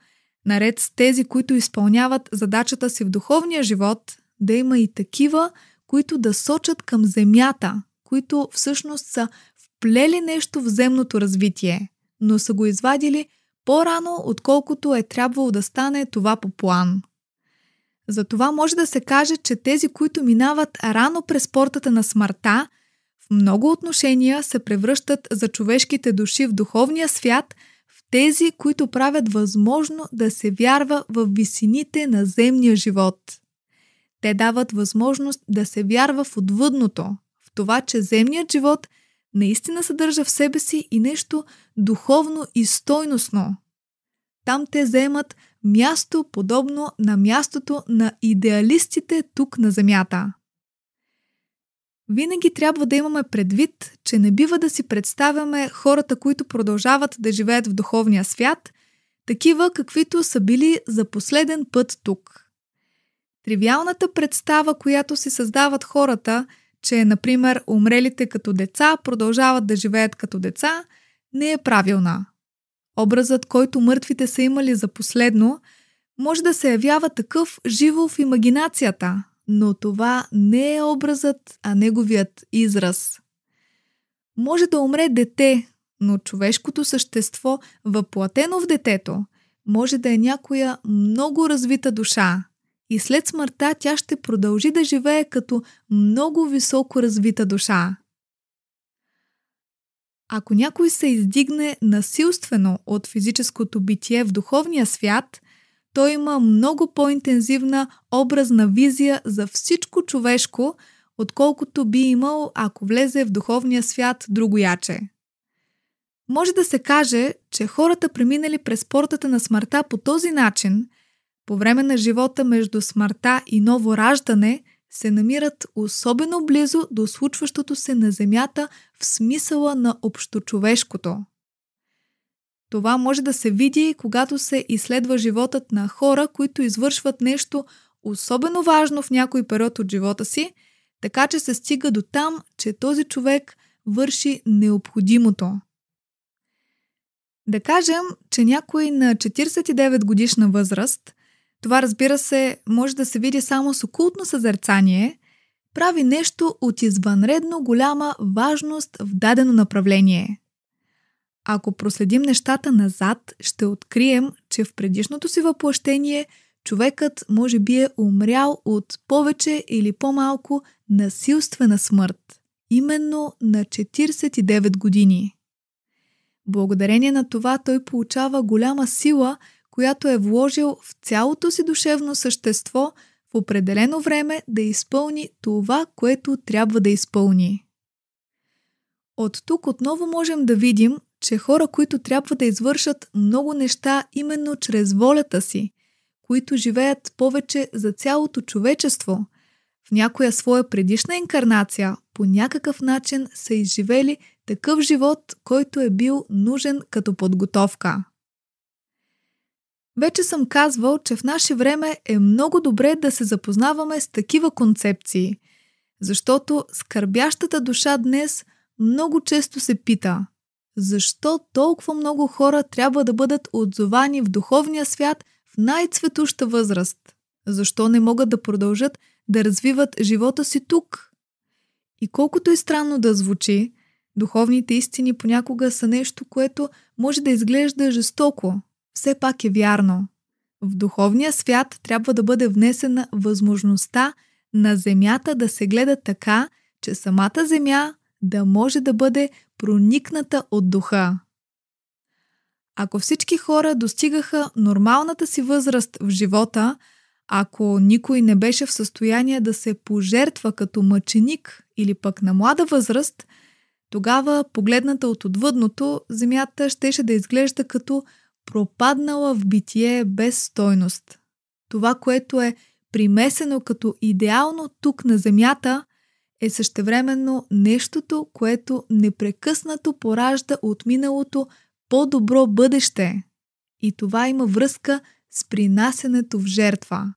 наред с тези, които изпълняват задачата си в духовния живот, да има и такива – които да сочат към земята, които всъщност са вплели нещо в земното развитие, но са го извадили по-рано, отколкото е трябвало да стане това по план. Затова може да се каже, че тези, които минават рано през портата на смъртта, в много отношения се превръщат за човешките души в духовния свят в тези, които правят възможно да се вярва в висините на земния живот – те дават възможност да се вярва в отвъдното, в това, че земният живот наистина съдържа в себе си и нещо духовно и стойностно. Там те заемат място подобно на мястото на идеалистите тук на Земята. Винаги трябва да имаме предвид, че не бива да си представяме хората, които продължават да живеят в духовния свят, такива каквито са били за последен път тук – Тривиалната представа, която си създават хората, че, например, умрелите като деца продължават да живеят като деца, не е правилна. Образът, който мъртвите са имали за последно, може да се явява такъв живо в имагинацията, но това не е образът, а неговият израз. Може да умре дете, но човешкото същество, въплатено в детето, може да е някоя много развита душа, и след смъртта тя ще продължи да живее като много високо развита душа. Ако някой се издигне насилствено от физическото битие в духовния свят, той има много по-интензивна образна визия за всичко човешко, отколкото би имал, ако влезе в духовния свят другояче. Може да се каже, че хората преминали през портата на смъртта по този начин – по време на живота между смъртта и ново раждане се намират особено близо до случващото се на Земята в смисъла на общочовешкото. Това може да се види, когато се изследва животът на хора, които извършват нещо особено важно в някой период от живота си, така че се стига до там, че този човек върши необходимото. Да кажем, че някой на 49 годишна възраст това, разбира се, може да се види само с окултно съзерцание, прави нещо от извънредно голяма важност в дадено направление. Ако проследим нещата назад, ще открием, че в предишното си въплъщение човекът може би е умрял от повече или по-малко насилствена смърт, именно на 49 години. Благодарение на това той получава голяма сила – която е вложил в цялото си душевно същество в определено време да изпълни това, което трябва да изпълни. От тук отново можем да видим, че хора, които трябва да извършат много неща именно чрез волята си, които живеят повече за цялото човечество, в някоя своя предишна инкарнация по някакъв начин са изживели такъв живот, който е бил нужен като подготовка. Вече съм казвал, че в наше време е много добре да се запознаваме с такива концепции, защото скърбящата душа днес много често се пита защо толкова много хора трябва да бъдат отзовани в духовния свят в най-цветуща възраст? Защо не могат да продължат да развиват живота си тук? И колкото е странно да звучи, духовните истини понякога са нещо, което може да изглежда жестоко, все пак е вярно. В духовния свят трябва да бъде внесена възможността на Земята да се гледа така, че самата Земя да може да бъде проникната от духа. Ако всички хора достигаха нормалната си възраст в живота, ако никой не беше в състояние да се пожертва като мъченик или пък на млада възраст, тогава, погледната от отвъдното, земята щеше да изглежда като пропаднала в битие без стойност. Това, което е примесено като идеално тук на Земята, е същевременно нещото, което непрекъснато поражда от миналото по-добро бъдеще. И това има връзка с принасенето в жертва.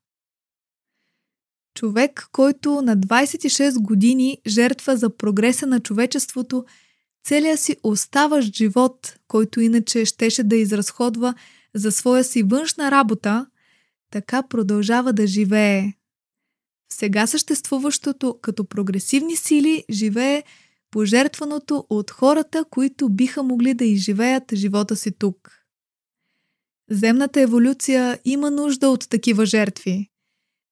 Човек, който на 26 години жертва за прогреса на човечеството – целия си оставащ живот, който иначе щеше да изразходва за своя си външна работа, така продължава да живее. Сега съществуващото като прогресивни сили живее пожертваното от хората, които биха могли да изживеят живота си тук. Земната еволюция има нужда от такива жертви.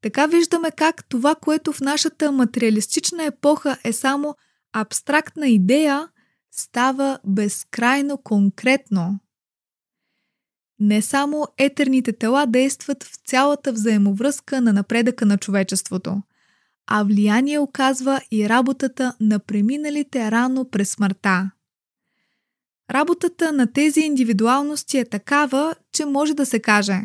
Така виждаме как това, което в нашата материалистична епоха е само абстрактна идея – става безкрайно конкретно. Не само етерните тела действат в цялата взаимовръзка на напредъка на човечеството, а влияние оказва и работата на преминалите рано през смъртта. Работата на тези индивидуалности е такава, че може да се каже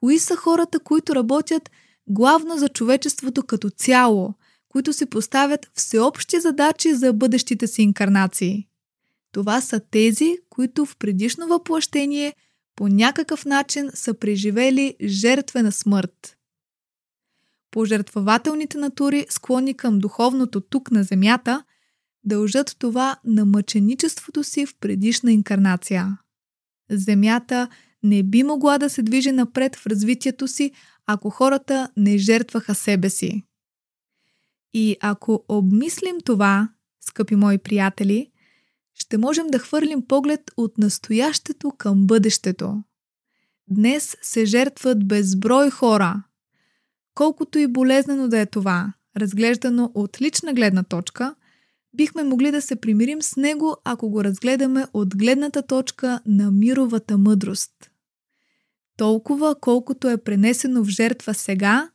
кои са хората, които работят главно за човечеството като цяло, които си поставят всеобщи задачи за бъдещите си инкарнации. Това са тези, които в предишно въплъщение по някакъв начин са преживели жертвена смърт. Пожертвователните натури, склонни към духовното тук на Земята, дължат това на мъченичеството си в предишна инкарнация. Земята не би могла да се движи напред в развитието си, ако хората не жертваха себе си. И ако обмислим това, скъпи мои приятели, ще можем да хвърлим поглед от настоящето към бъдещето. Днес се жертват безброй хора. Колкото и болезнено да е това, разглеждано от лична гледна точка, бихме могли да се примирим с него, ако го разгледаме от гледната точка на мировата мъдрост. Толкова колкото е пренесено в жертва сега,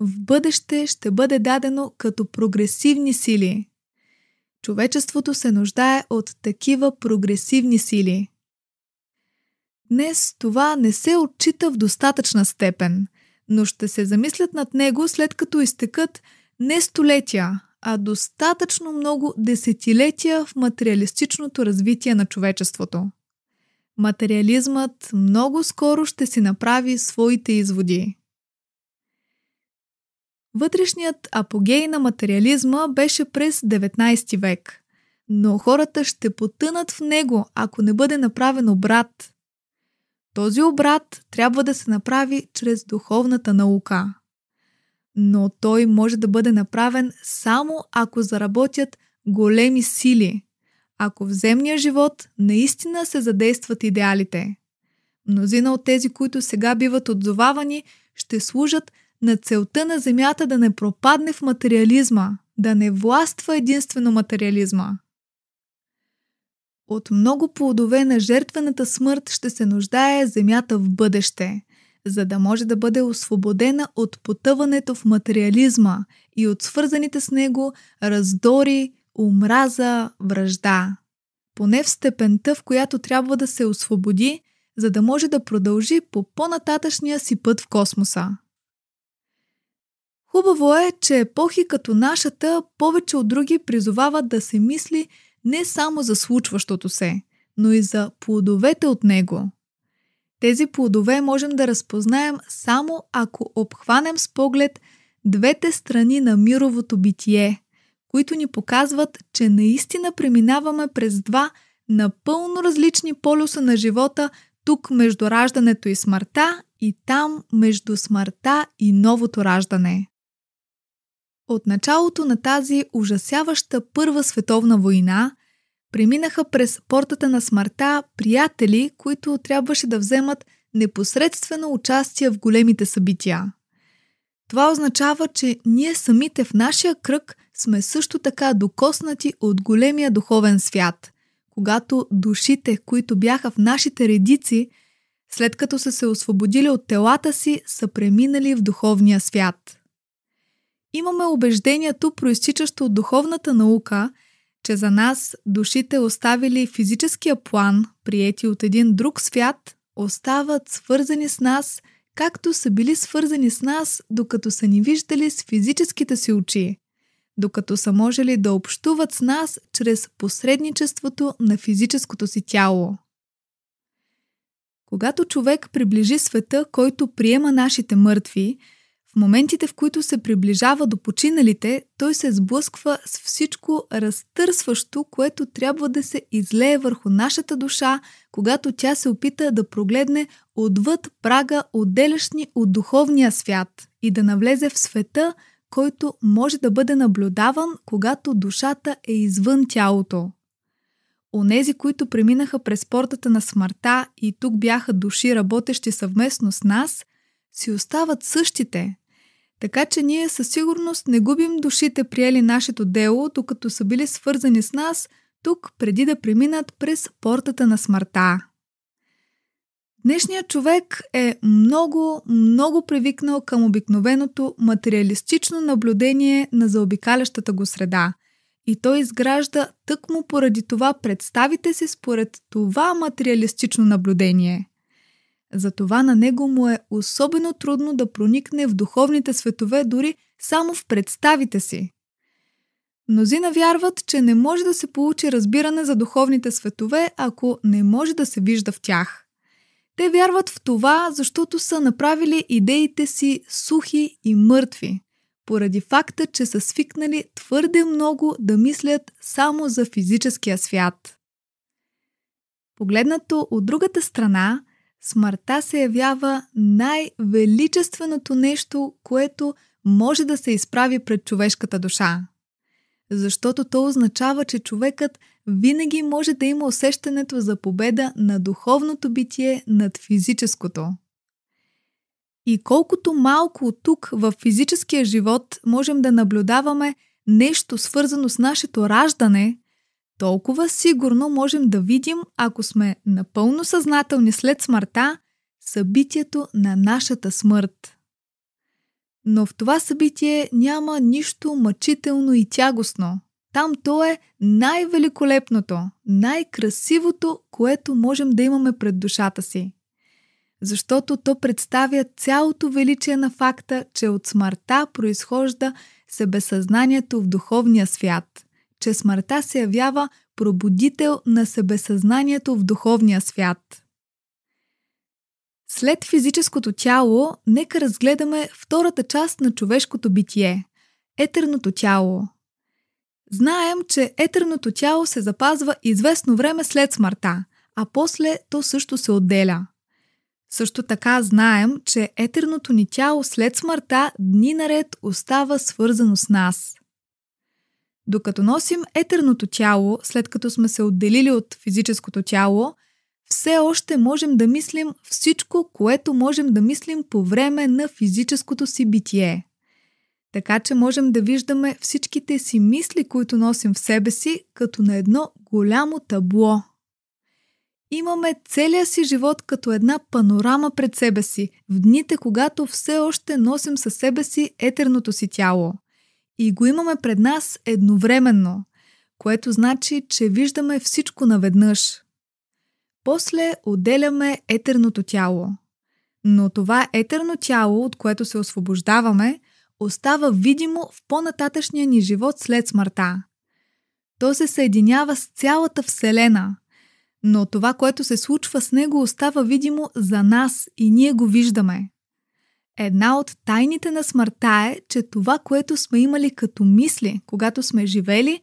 в бъдеще ще бъде дадено като прогресивни сили. Човечеството се нуждае от такива прогресивни сили. Днес това не се отчита в достатъчна степен, но ще се замислят над него след като изтекат не столетия, а достатъчно много десетилетия в материалистичното развитие на човечеството. Материализмът много скоро ще си направи своите изводи. Вътрешният апогей на материализма беше през 19 век, но хората ще потънат в него, ако не бъде направен обрат. Този обрат трябва да се направи чрез духовната наука. Но той може да бъде направен само ако заработят големи сили, ако в земния живот наистина се задействат идеалите. Мнозина от тези, които сега биват отзовавани, ще служат – на целта на Земята да не пропадне в материализма, да не властва единствено материализма. От много плодове на жертвената смърт ще се нуждае Земята в бъдеще, за да може да бъде освободена от потъването в материализма и от свързаните с него раздори, омраза, връжда. Поне в степента, в която трябва да се освободи, за да може да продължи по по-нататъчния си път в космоса. Хубаво е, че епохи като нашата повече от други призовават да се мисли не само за случващото се, но и за плодовете от него. Тези плодове можем да разпознаем само ако обхванем с поглед двете страни на мировото битие, които ни показват, че наистина преминаваме през два напълно различни полюса на живота тук между раждането и смъртта и там между смъртта и новото раждане. От началото на тази ужасяваща Първа световна война преминаха през портата на смъртта приятели, които трябваше да вземат непосредствено участие в големите събития. Това означава, че ние самите в нашия кръг сме също така докоснати от големия духовен свят, когато душите, които бяха в нашите редици, след като са се освободили от телата си, са преминали в духовния свят – имаме убеждението, проистичащо от духовната наука, че за нас душите оставили физическия план, приети от един друг свят, остават свързани с нас, както са били свързани с нас, докато са ни виждали с физическите си очи, докато са можели да общуват с нас чрез посредничеството на физическото си тяло. Когато човек приближи света, който приема нашите мъртви – в моментите, в които се приближава до починалите, той се сблъсква с всичко разтърсващо, което трябва да се излее върху нашата душа, когато тя се опита да прогледне отвъд прага, отделящни от духовния свят и да навлезе в света, който може да бъде наблюдаван, когато душата е извън тялото. Онези, които преминаха през портата на смъртта и тук бяха души, работещи съвместно с нас, си остават същите, така че ние със сигурност не губим душите приели нашето дело, докато са били свързани с нас тук, преди да преминат през портата на смъртта. Днешният човек е много, много привикнал към обикновеното материалистично наблюдение на заобикалящата го среда. И той изгражда тъкмо поради това представите си според това материалистично наблюдение – затова на него му е особено трудно да проникне в духовните светове дори само в представите си. Мнозина вярват, че не може да се получи разбиране за духовните светове, ако не може да се вижда в тях. Те вярват в това, защото са направили идеите си сухи и мъртви, поради факта, че са свикнали твърде много да мислят само за физическия свят. Погледнато от другата страна – смъртта се явява най-величественото нещо, което може да се изправи пред човешката душа. Защото то означава, че човекът винаги може да има усещането за победа на духовното битие над физическото. И колкото малко от тук в физическия живот можем да наблюдаваме нещо свързано с нашето раждане, толкова сигурно можем да видим, ако сме напълно съзнателни след смъртта, събитието на нашата смърт. Но в това събитие няма нищо мъчително и тягостно. Там то е най-великолепното, най-красивото, което можем да имаме пред душата си. Защото то представя цялото величие на факта, че от смъртта произхожда себесъзнанието в духовния свят – че смъртта се явява пробудител на себесъзнанието в духовния свят. След физическото тяло, нека разгледаме втората част на човешкото битие етерното тяло. Знаем, че етерното тяло се запазва известно време след смъртта, а после то също се отделя. Също така знаем, че етерното ни тяло след смъртта дни наред остава свързано с нас. Докато носим етерното тяло, след като сме се отделили от физическото тяло, все още можем да мислим всичко, което можем да мислим по време на физическото си битие. Така че можем да виждаме всичките си мисли, които носим в себе си, като на едно голямо табло. Имаме целия си живот като една панорама пред себе си, в дните, когато все още носим със себе си етерното си тяло – и го имаме пред нас едновременно, което значи, че виждаме всичко наведнъж. После отделяме етерното тяло. Но това етерно тяло, от което се освобождаваме, остава видимо в по-нататъчния ни живот след смъртта. То се съединява с цялата Вселена, но това, което се случва с него, остава видимо за нас и ние го виждаме. Една от тайните на смъртта е, че това, което сме имали като мисли, когато сме живели,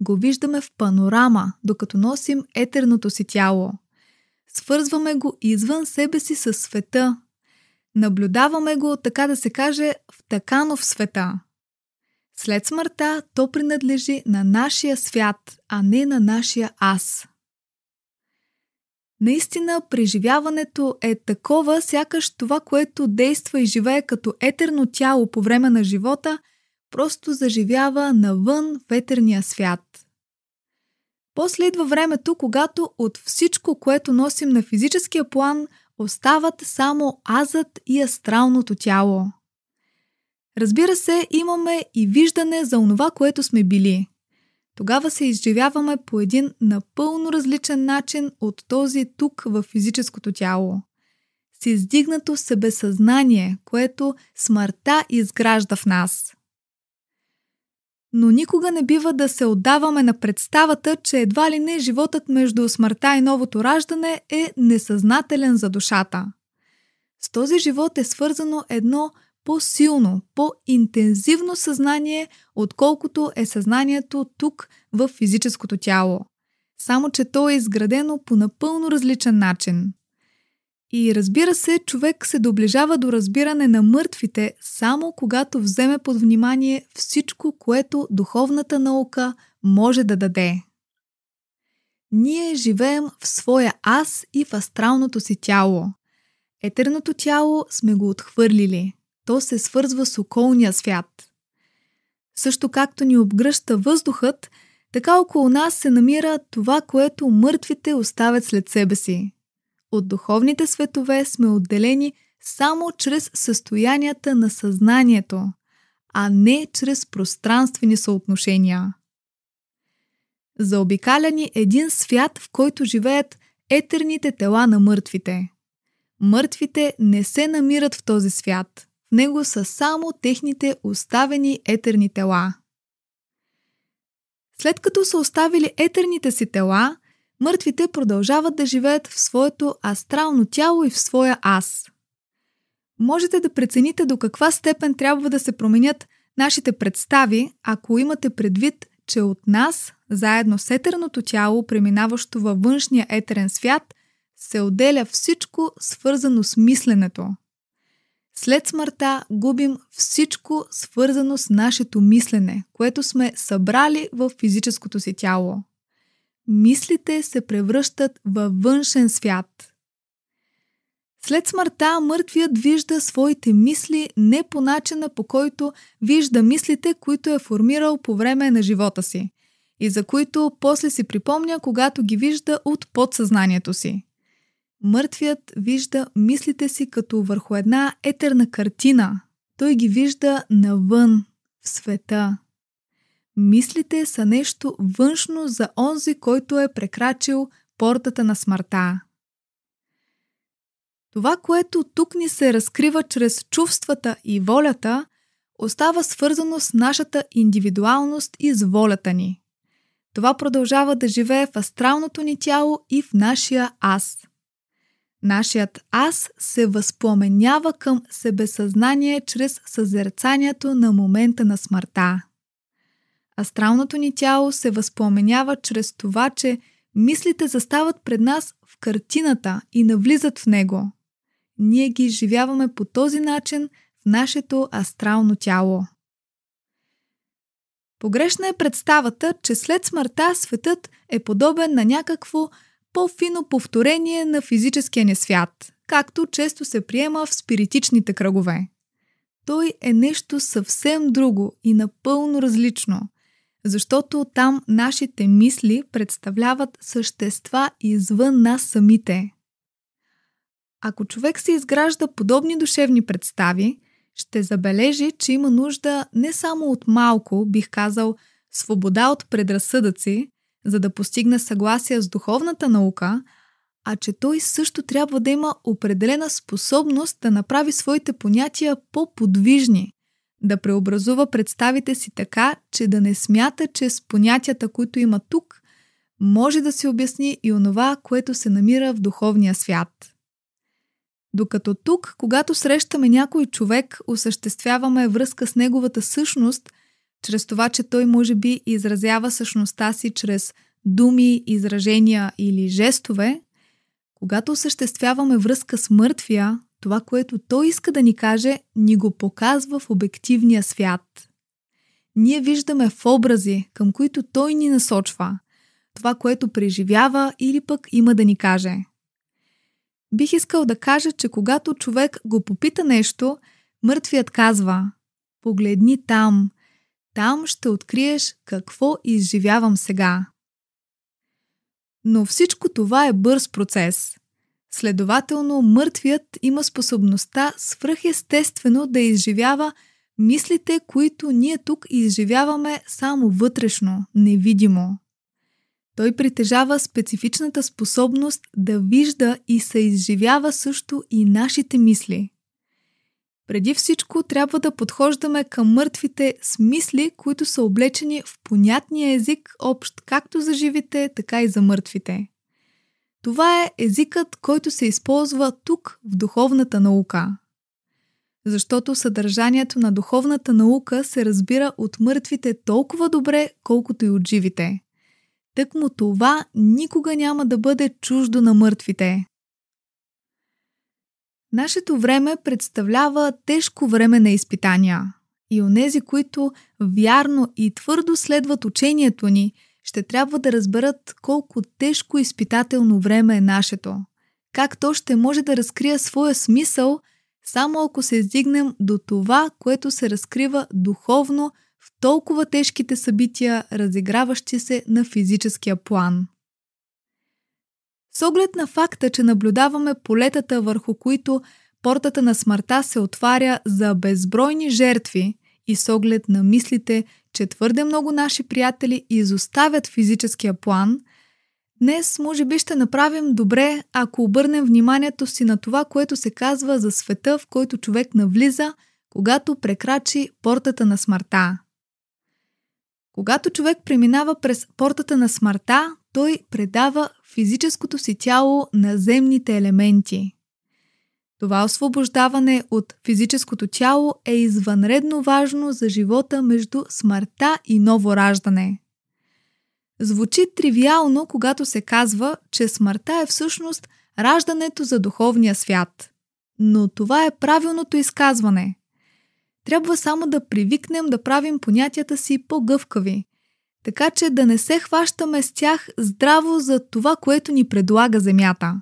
го виждаме в панорама, докато носим етерното си тяло. Свързваме го извън себе си с света. Наблюдаваме го, така да се каже, в таканов света. След смъртта то принадлежи на нашия свят, а не на нашия аз – Наистина преживяването е такова, сякаш това, което действа и живее като етерно тяло по време на живота, просто заживява навън в етерния свят. После идва времето, когато от всичко, което носим на физическия план, остават само азът и астралното тяло. Разбира се, имаме и виждане за онова, което сме били – тогава се изживяваме по един напълно различен начин от този тук в физическото тяло. С издигнато себесъзнание, което смъртта изгражда в нас. Но никога не бива да се отдаваме на представата, че едва ли не животът между смъртта и новото раждане е несъзнателен за душата. С този живот е свързано едно по-силно, по-интензивно съзнание, отколкото е съзнанието тук в физическото тяло. Само, че то е изградено по напълно различен начин. И разбира се, човек се доближава до разбиране на мъртвите само когато вземе под внимание всичко, което духовната наука може да даде. Ние живеем в своя аз и в астралното си тяло. Етерното тяло сме го отхвърлили – то се свързва с околния свят. Също както ни обгръща въздухът, така около нас се намира това, което мъртвите оставят след себе си. От духовните светове сме отделени само чрез състоянията на съзнанието, а не чрез пространствени съотношения. Заобикаля ни един свят, в който живеят етерните тела на мъртвите. Мъртвите не се намират в този свят – него са само техните оставени етерни тела. След като са оставили етерните си тела, мъртвите продължават да живеят в своето астрално тяло и в своя аз. Можете да прецените до каква степен трябва да се променят нашите представи, ако имате предвид, че от нас, заедно с етерното тяло, преминаващо във външния етерен свят, се отделя всичко свързано с мисленето – след смъртта губим всичко свързано с нашето мислене, което сме събрали в физическото си тяло. Мислите се превръщат във външен свят. След смъртта мъртвият вижда своите мисли не по начина по който вижда мислите, които е формирал по време на живота си и за които после си припомня, когато ги вижда от подсъзнанието си. Мъртвият вижда мислите си като върху една етерна картина. Той ги вижда навън, в света. Мислите са нещо външно за онзи, който е прекрачил портата на смъртта. Това, което тук ни се разкрива чрез чувствата и волята, остава свързано с нашата индивидуалност и с волята ни. Това продължава да живее в астралното ни тяло и в нашия аз – Нашият аз се възпламенява към себесъзнание чрез съзерцанието на момента на смъртта. Астралното ни тяло се възпламенява чрез това, че мислите застават пред нас в картината и навлизат в него. Ние ги изживяваме по този начин в нашето астрално тяло. Погрешна е представата, че след смъртта светът е подобен на някакво по-фино повторение на физическия ни свят, както често се приема в спиритичните кръгове. Той е нещо съвсем друго и напълно различно, защото там нашите мисли представляват същества извън нас самите. Ако човек се изгражда подобни душевни представи, ще забележи, че има нужда не само от малко, бих казал, свобода от предразсъдъци, за да постигне съгласие с духовната наука, а че той също трябва да има определена способност да направи своите понятия по-подвижни, да преобразува представите си така, че да не смята, че с понятията, които има тук, може да се обясни и онова, което се намира в духовния свят. Докато тук, когато срещаме някой човек, осъществяваме връзка с неговата същност – чрез това, че той може би изразява същността си чрез думи, изражения или жестове, когато осъществяваме връзка с мъртвия, това, което той иска да ни каже, ни го показва в обективния свят. Ние виждаме в образи, към които той ни насочва, това, което преживява или пък има да ни каже. Бих искал да кажа, че когато човек го попита нещо, мъртвият казва: Погледни там, там ще откриеш какво изживявам сега. Но всичко това е бърз процес. Следователно, мъртвият има способността свръхестествено да изживява мислите, които ние тук изживяваме само вътрешно, невидимо. Той притежава специфичната способност да вижда и се изживява също и нашите мисли. Преди всичко трябва да подхождаме към мъртвите с мисли, които са облечени в понятния език, общ както за живите, така и за мъртвите. Това е езикът, който се използва тук в духовната наука. Защото съдържанието на духовната наука се разбира от мъртвите толкова добре, колкото и от живите. Тъкмо това никога няма да бъде чуждо на мъртвите. Нашето време представлява тежко време на изпитания. И онези, които вярно и твърдо следват учението ни, ще трябва да разберат колко тежко изпитателно време е нашето. Как то ще може да разкрие своя смисъл, само ако се издигнем до това, което се разкрива духовно в толкова тежките събития, разиграващи се на физическия план. С оглед на факта, че наблюдаваме полетата, върху които портата на смъртта се отваря за безбройни жертви и с оглед на мислите, че твърде много наши приятели изоставят физическия план, днес може би ще направим добре, ако обърнем вниманието си на това, което се казва за света, в който човек навлиза, когато прекрачи портата на смъртта. Когато човек преминава през портата на смъртта, той предава физическото си тяло на земните елементи. Това освобождаване от физическото тяло е извънредно важно за живота между смъртта и ново раждане. Звучи тривиално, когато се казва, че смъртта е всъщност раждането за духовния свят. Но това е правилното изказване. Трябва само да привикнем да правим понятията си по-гъвкави, така че да не се хващаме с тях здраво за това, което ни предлага Земята.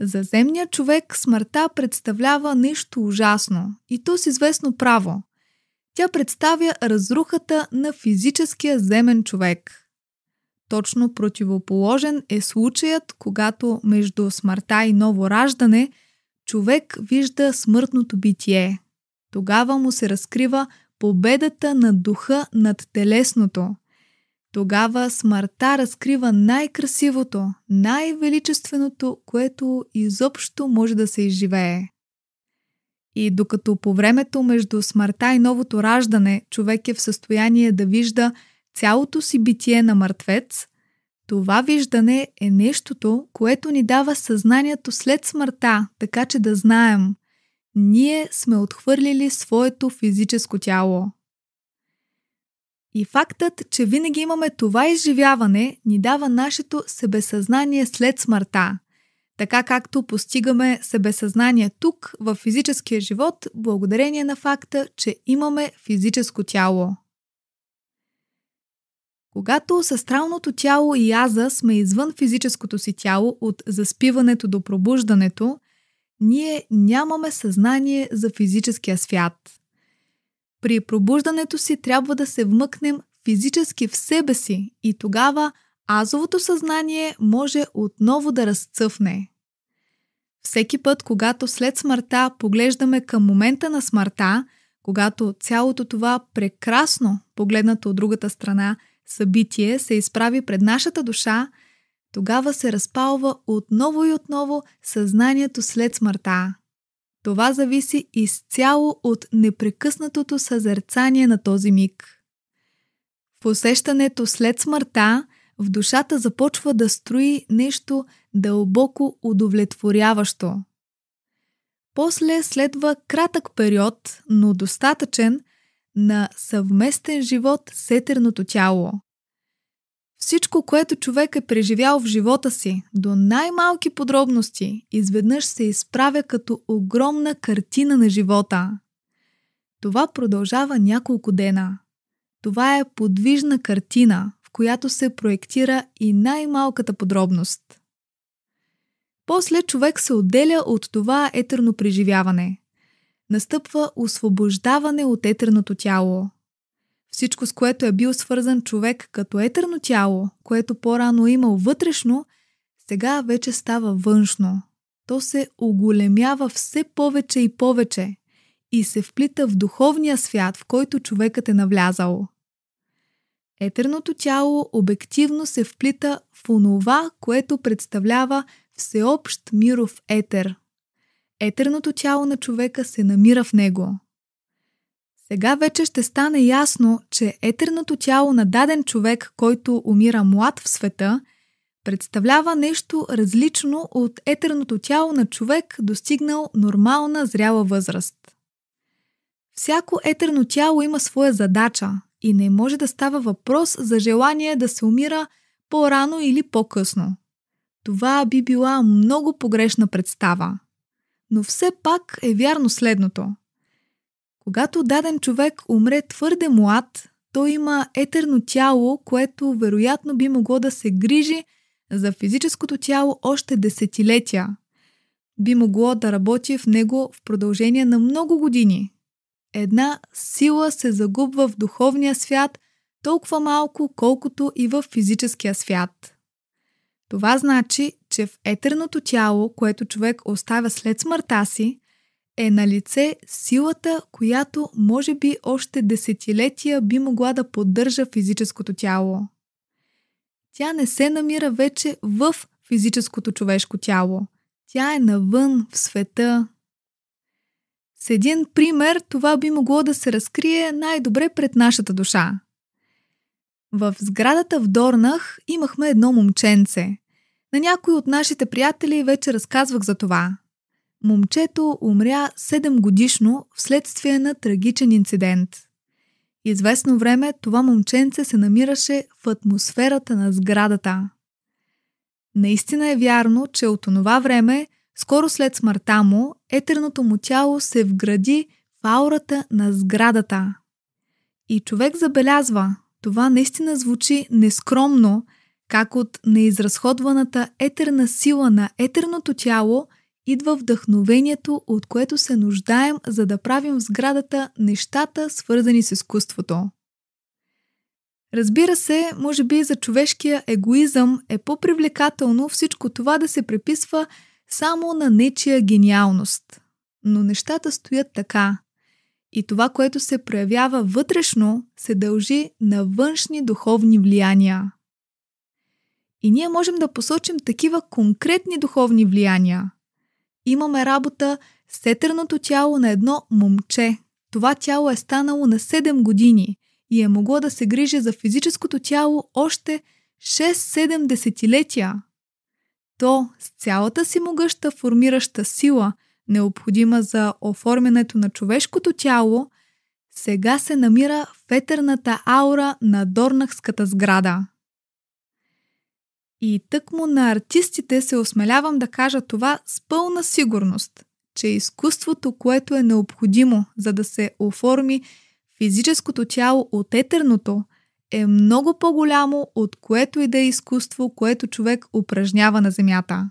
За земния човек смъртта представлява нещо ужасно и то с известно право. Тя представя разрухата на физическия земен човек. Точно противоположен е случаят, когато между смъртта и ново раждане човек вижда смъртното битие. Тогава му се разкрива победата на духа над телесното – тогава смъртта разкрива най-красивото, най-величественото, което изобщо може да се изживее. И докато по времето между смъртта и новото раждане човек е в състояние да вижда цялото си битие на мъртвец, това виждане е нещото, което ни дава съзнанието след смъртта, така че да знаем. Ние сме отхвърлили своето физическо тяло. И фактът, че винаги имаме това изживяване, ни дава нашето себесъзнание след смъртта. Така както постигаме себесъзнание тук, в физическия живот, благодарение на факта, че имаме физическо тяло. Когато астралното тяло и аза сме извън физическото си тяло от заспиването до пробуждането, ние нямаме съзнание за физическия свят – при пробуждането си трябва да се вмъкнем физически в себе си и тогава азовото съзнание може отново да разцъфне. Всеки път, когато след смъртта поглеждаме към момента на смъртта, когато цялото това прекрасно, погледнато от другата страна, събитие се изправи пред нашата душа, тогава се разпалва отново и отново съзнанието след смъртта. Това зависи изцяло от непрекъснатото съзерцание на този миг. В усещането след смъртта, в душата започва да строи нещо дълбоко удовлетворяващо. После следва кратък период, но достатъчен, на съвместен живот с етерното тяло. Всичко, което човек е преживял в живота си, до най-малки подробности, изведнъж се изправя като огромна картина на живота. Това продължава няколко дена. Това е подвижна картина, в която се проектира и най-малката подробност. После човек се отделя от това етерно преживяване. Настъпва освобождаване от етерното тяло – всичко, с което е бил свързан човек като етерно тяло, което по-рано е имал вътрешно, сега вече става външно. То се оголемява все повече и повече и се вплита в духовния свят, в който човекът е навлязал. Етерното тяло обективно се вплита в онова, което представлява всеобщ миров етер. Етерното тяло на човека се намира в него. Сега вече ще стане ясно, че етерното тяло на даден човек, който умира млад в света, представлява нещо различно от етерното тяло на човек, достигнал нормална зряла възраст. Всяко етерно тяло има своя задача и не може да става въпрос за желание да се умира по-рано или по-късно. Това би била много погрешна представа. Но все пак е вярно следното – когато даден човек умре твърде млад, той има етерно тяло, което вероятно би могло да се грижи за физическото тяло още десетилетия. Би могло да работи в него в продължение на много години. Една сила се загубва в духовния свят толкова малко, колкото и в физическия свят. Това значи, че в етерното тяло, което човек оставя след смъртта си, е на лице силата, която може би още десетилетия би могла да поддържа физическото тяло. Тя не се намира вече в физическото човешко тяло. Тя е навън, в света. С един пример това би могло да се разкрие най-добре пред нашата душа. В сградата в Дорнах имахме едно момченце. На някой от нашите приятели вече разказвах за това – момчето умря 7 годишно вследствие на трагичен инцидент. Известно време това момченце се намираше в атмосферата на сградата. Наистина е вярно, че от онова време, скоро след смъртта му, етерното му тяло се вгради в аурата на сградата. И човек забелязва, това наистина звучи нескромно, как от неизразходваната етерна сила на етерното тяло – идва вдъхновението, от което се нуждаем, за да правим в сградата нещата, свързани с изкуството. Разбира се, може би за човешкия егоизъм е по-привлекателно всичко това да се приписва само на нечия гениалност. Но нещата стоят така. И това, което се проявява вътрешно, се дължи на външни духовни влияния. И ние можем да посочим такива конкретни духовни влияния – имаме работа с етерното тяло на едно момче. Това тяло е станало на 7 години и е могло да се грижи за физическото тяло още 6-7 десетилетия. То с цялата си могъща формираща сила, необходима за оформянето на човешкото тяло, сега се намира в етерната аура на Дорнахската сграда. И тъкмо на артистите се осмелявам да кажа това с пълна сигурност, че изкуството, което е необходимо, за да се оформи физическото тяло от етерното, е много по-голямо от което и да е изкуство, което човек упражнява на Земята.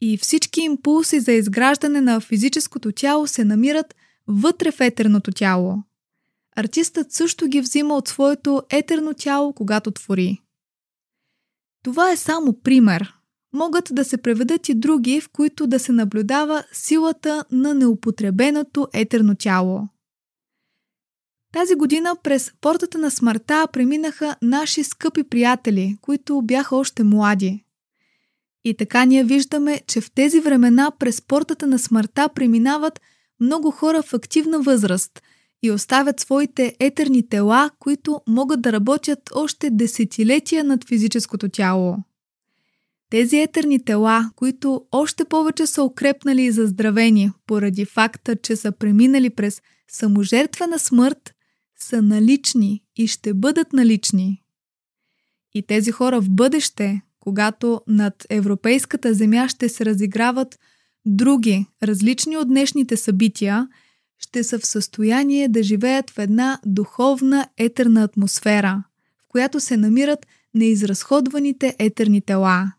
И всички импулси за изграждане на физическото тяло се намират вътре в етерното тяло. Артистът също ги взима от своето етерно тяло, когато твори. Това е само пример. Могат да се преведат и други, в които да се наблюдава силата на неупотребеното етерно тяло. Тази година през портата на смъртта преминаха наши скъпи приятели, които бяха още млади. И така ние виждаме, че в тези времена през портата на смъртта преминават много хора в активна възраст – и оставят своите етерни тела, които могат да работят още десетилетия над физическото тяло. Тези етерни тела, които още повече са укрепнали и заздравени поради факта, че са преминали през саможертвена смърт, са налични и ще бъдат налични. И тези хора в бъдеще, когато над европейската земя ще се разиграват други, различни от днешните събития – ще са в състояние да живеят в една духовна етерна атмосфера, в която се намират неизразходваните етерни тела.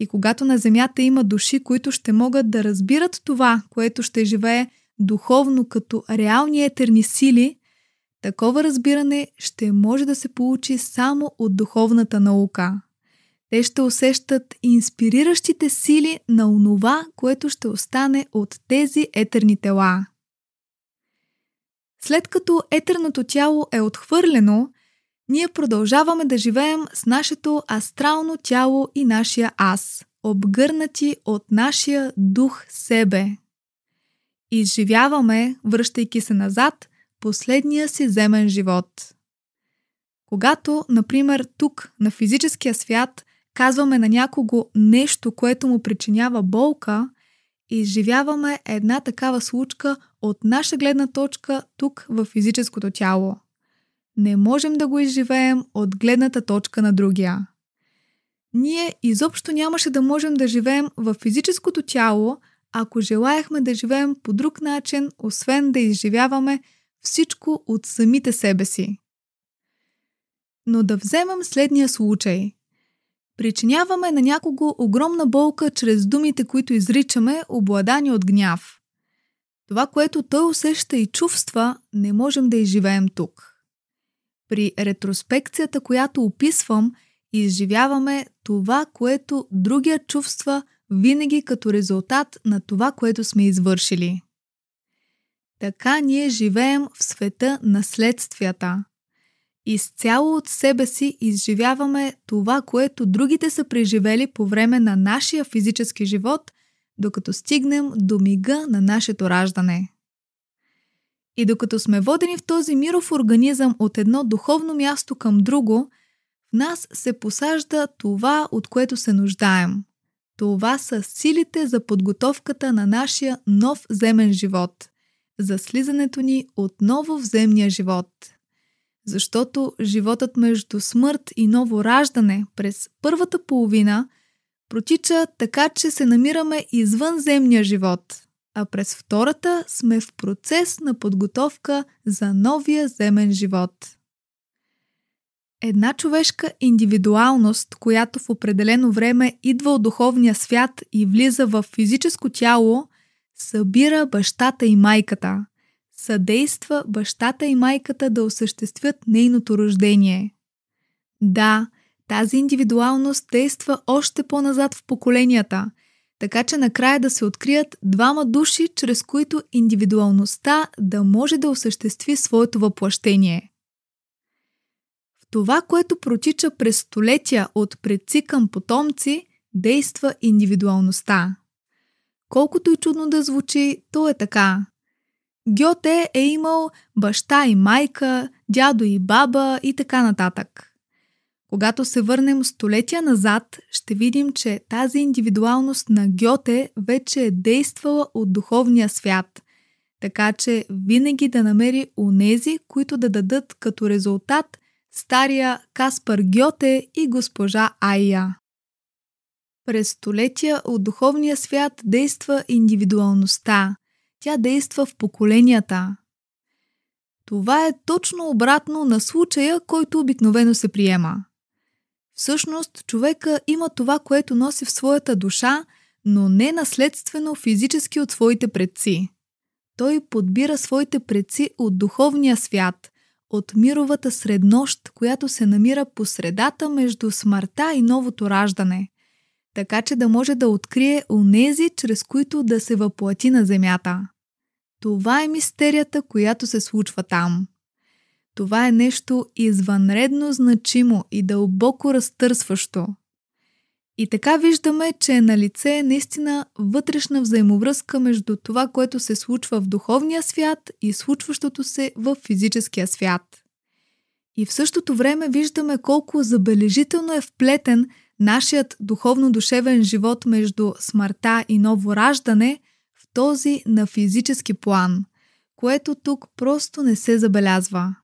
И когато на Земята има души, които ще могат да разбират това, което ще живее духовно като реални етерни сили, такова разбиране ще може да се получи само от духовната наука. Те ще усещат инспириращите сили на онова, което ще остане от тези етерни тела. След като етерното тяло е отхвърлено, ние продължаваме да живеем с нашето астрално тяло и нашия аз, обгърнати от нашия дух себе. Изживяваме, връщайки се назад, последния си земен живот. Когато, например, тук, на физическия свят, казваме на някого нещо, което му причинява болка, изживяваме една такава случка от наша гледна точка тук в физическото тяло. Не можем да го изживеем от гледната точка на другия. Ние изобщо нямаше да можем да живеем в физическото тяло, ако желаяхме да живеем по друг начин, освен да изживяваме всичко от самите себе си. Но да вземем следния случай – Причиняваме на някого огромна болка чрез думите, които изричаме, обладани от гняв. Това, което той усеща и чувства, не можем да изживеем тук. При ретроспекцията, която описвам, изживяваме това, което другия чувства винаги като резултат на това, което сме извършили. Така ние живеем в света на следствията. Изцяло от себе си изживяваме това, което другите са преживели по време на нашия физически живот, докато стигнем до мига на нашето раждане. И докато сме водени в този миров организъм от едно духовно място към друго, в нас се посажда това, от което се нуждаем. Това са силите за подготовката на нашия нов земен живот, за слизането ни отново в земния живот – защото животът между смърт и ново раждане през първата половина протича така, че се намираме извън земния живот, а през втората сме в процес на подготовка за новия земен живот. Една човешка индивидуалност, която в определено време идва от духовния свят и влиза в физическо тяло, събира бащата и майката – съдейства бащата и майката да осъществят нейното рождение. Да, тази индивидуалност действа още по-назад в поколенията, така че накрая да се открият двама души, чрез които индивидуалността да може да осъществи своето въплащение. В това, което протича през столетия от предци към потомци, действа индивидуалността. Колкото и чудно да звучи, то е така – Гьоте е имал баща и майка, дядо и баба и така нататък. Когато се върнем столетия назад, ще видим, че тази индивидуалност на Гьоте вече е действала от духовния свят, така че винаги да намери онези, които да дадат като резултат стария Каспар Гьоте и госпожа Айя. През столетия от духовния свят действа индивидуалността, тя действа в поколенията. Това е точно обратно на случая, който обикновено се приема. Всъщност, човека има това, което носи в своята душа, но не наследствено физически от своите предци. Той подбира своите предци от духовния свят, от мировата среднощ, която се намира по средата между смъртта и новото раждане, така че да може да открие онези, чрез които да се въплати на земята. Това е мистерията, която се случва там. Това е нещо извънредно значимо и дълбоко разтърсващо. И така виждаме, че е на лице наистина вътрешна взаимовръзка между това, което се случва в духовния свят и случващото се в физическия свят. И в същото време виждаме колко забележително е вплетен нашият духовно-душевен живот между смъртта и ново раждане – този на физически план, което тук просто не се забелязва.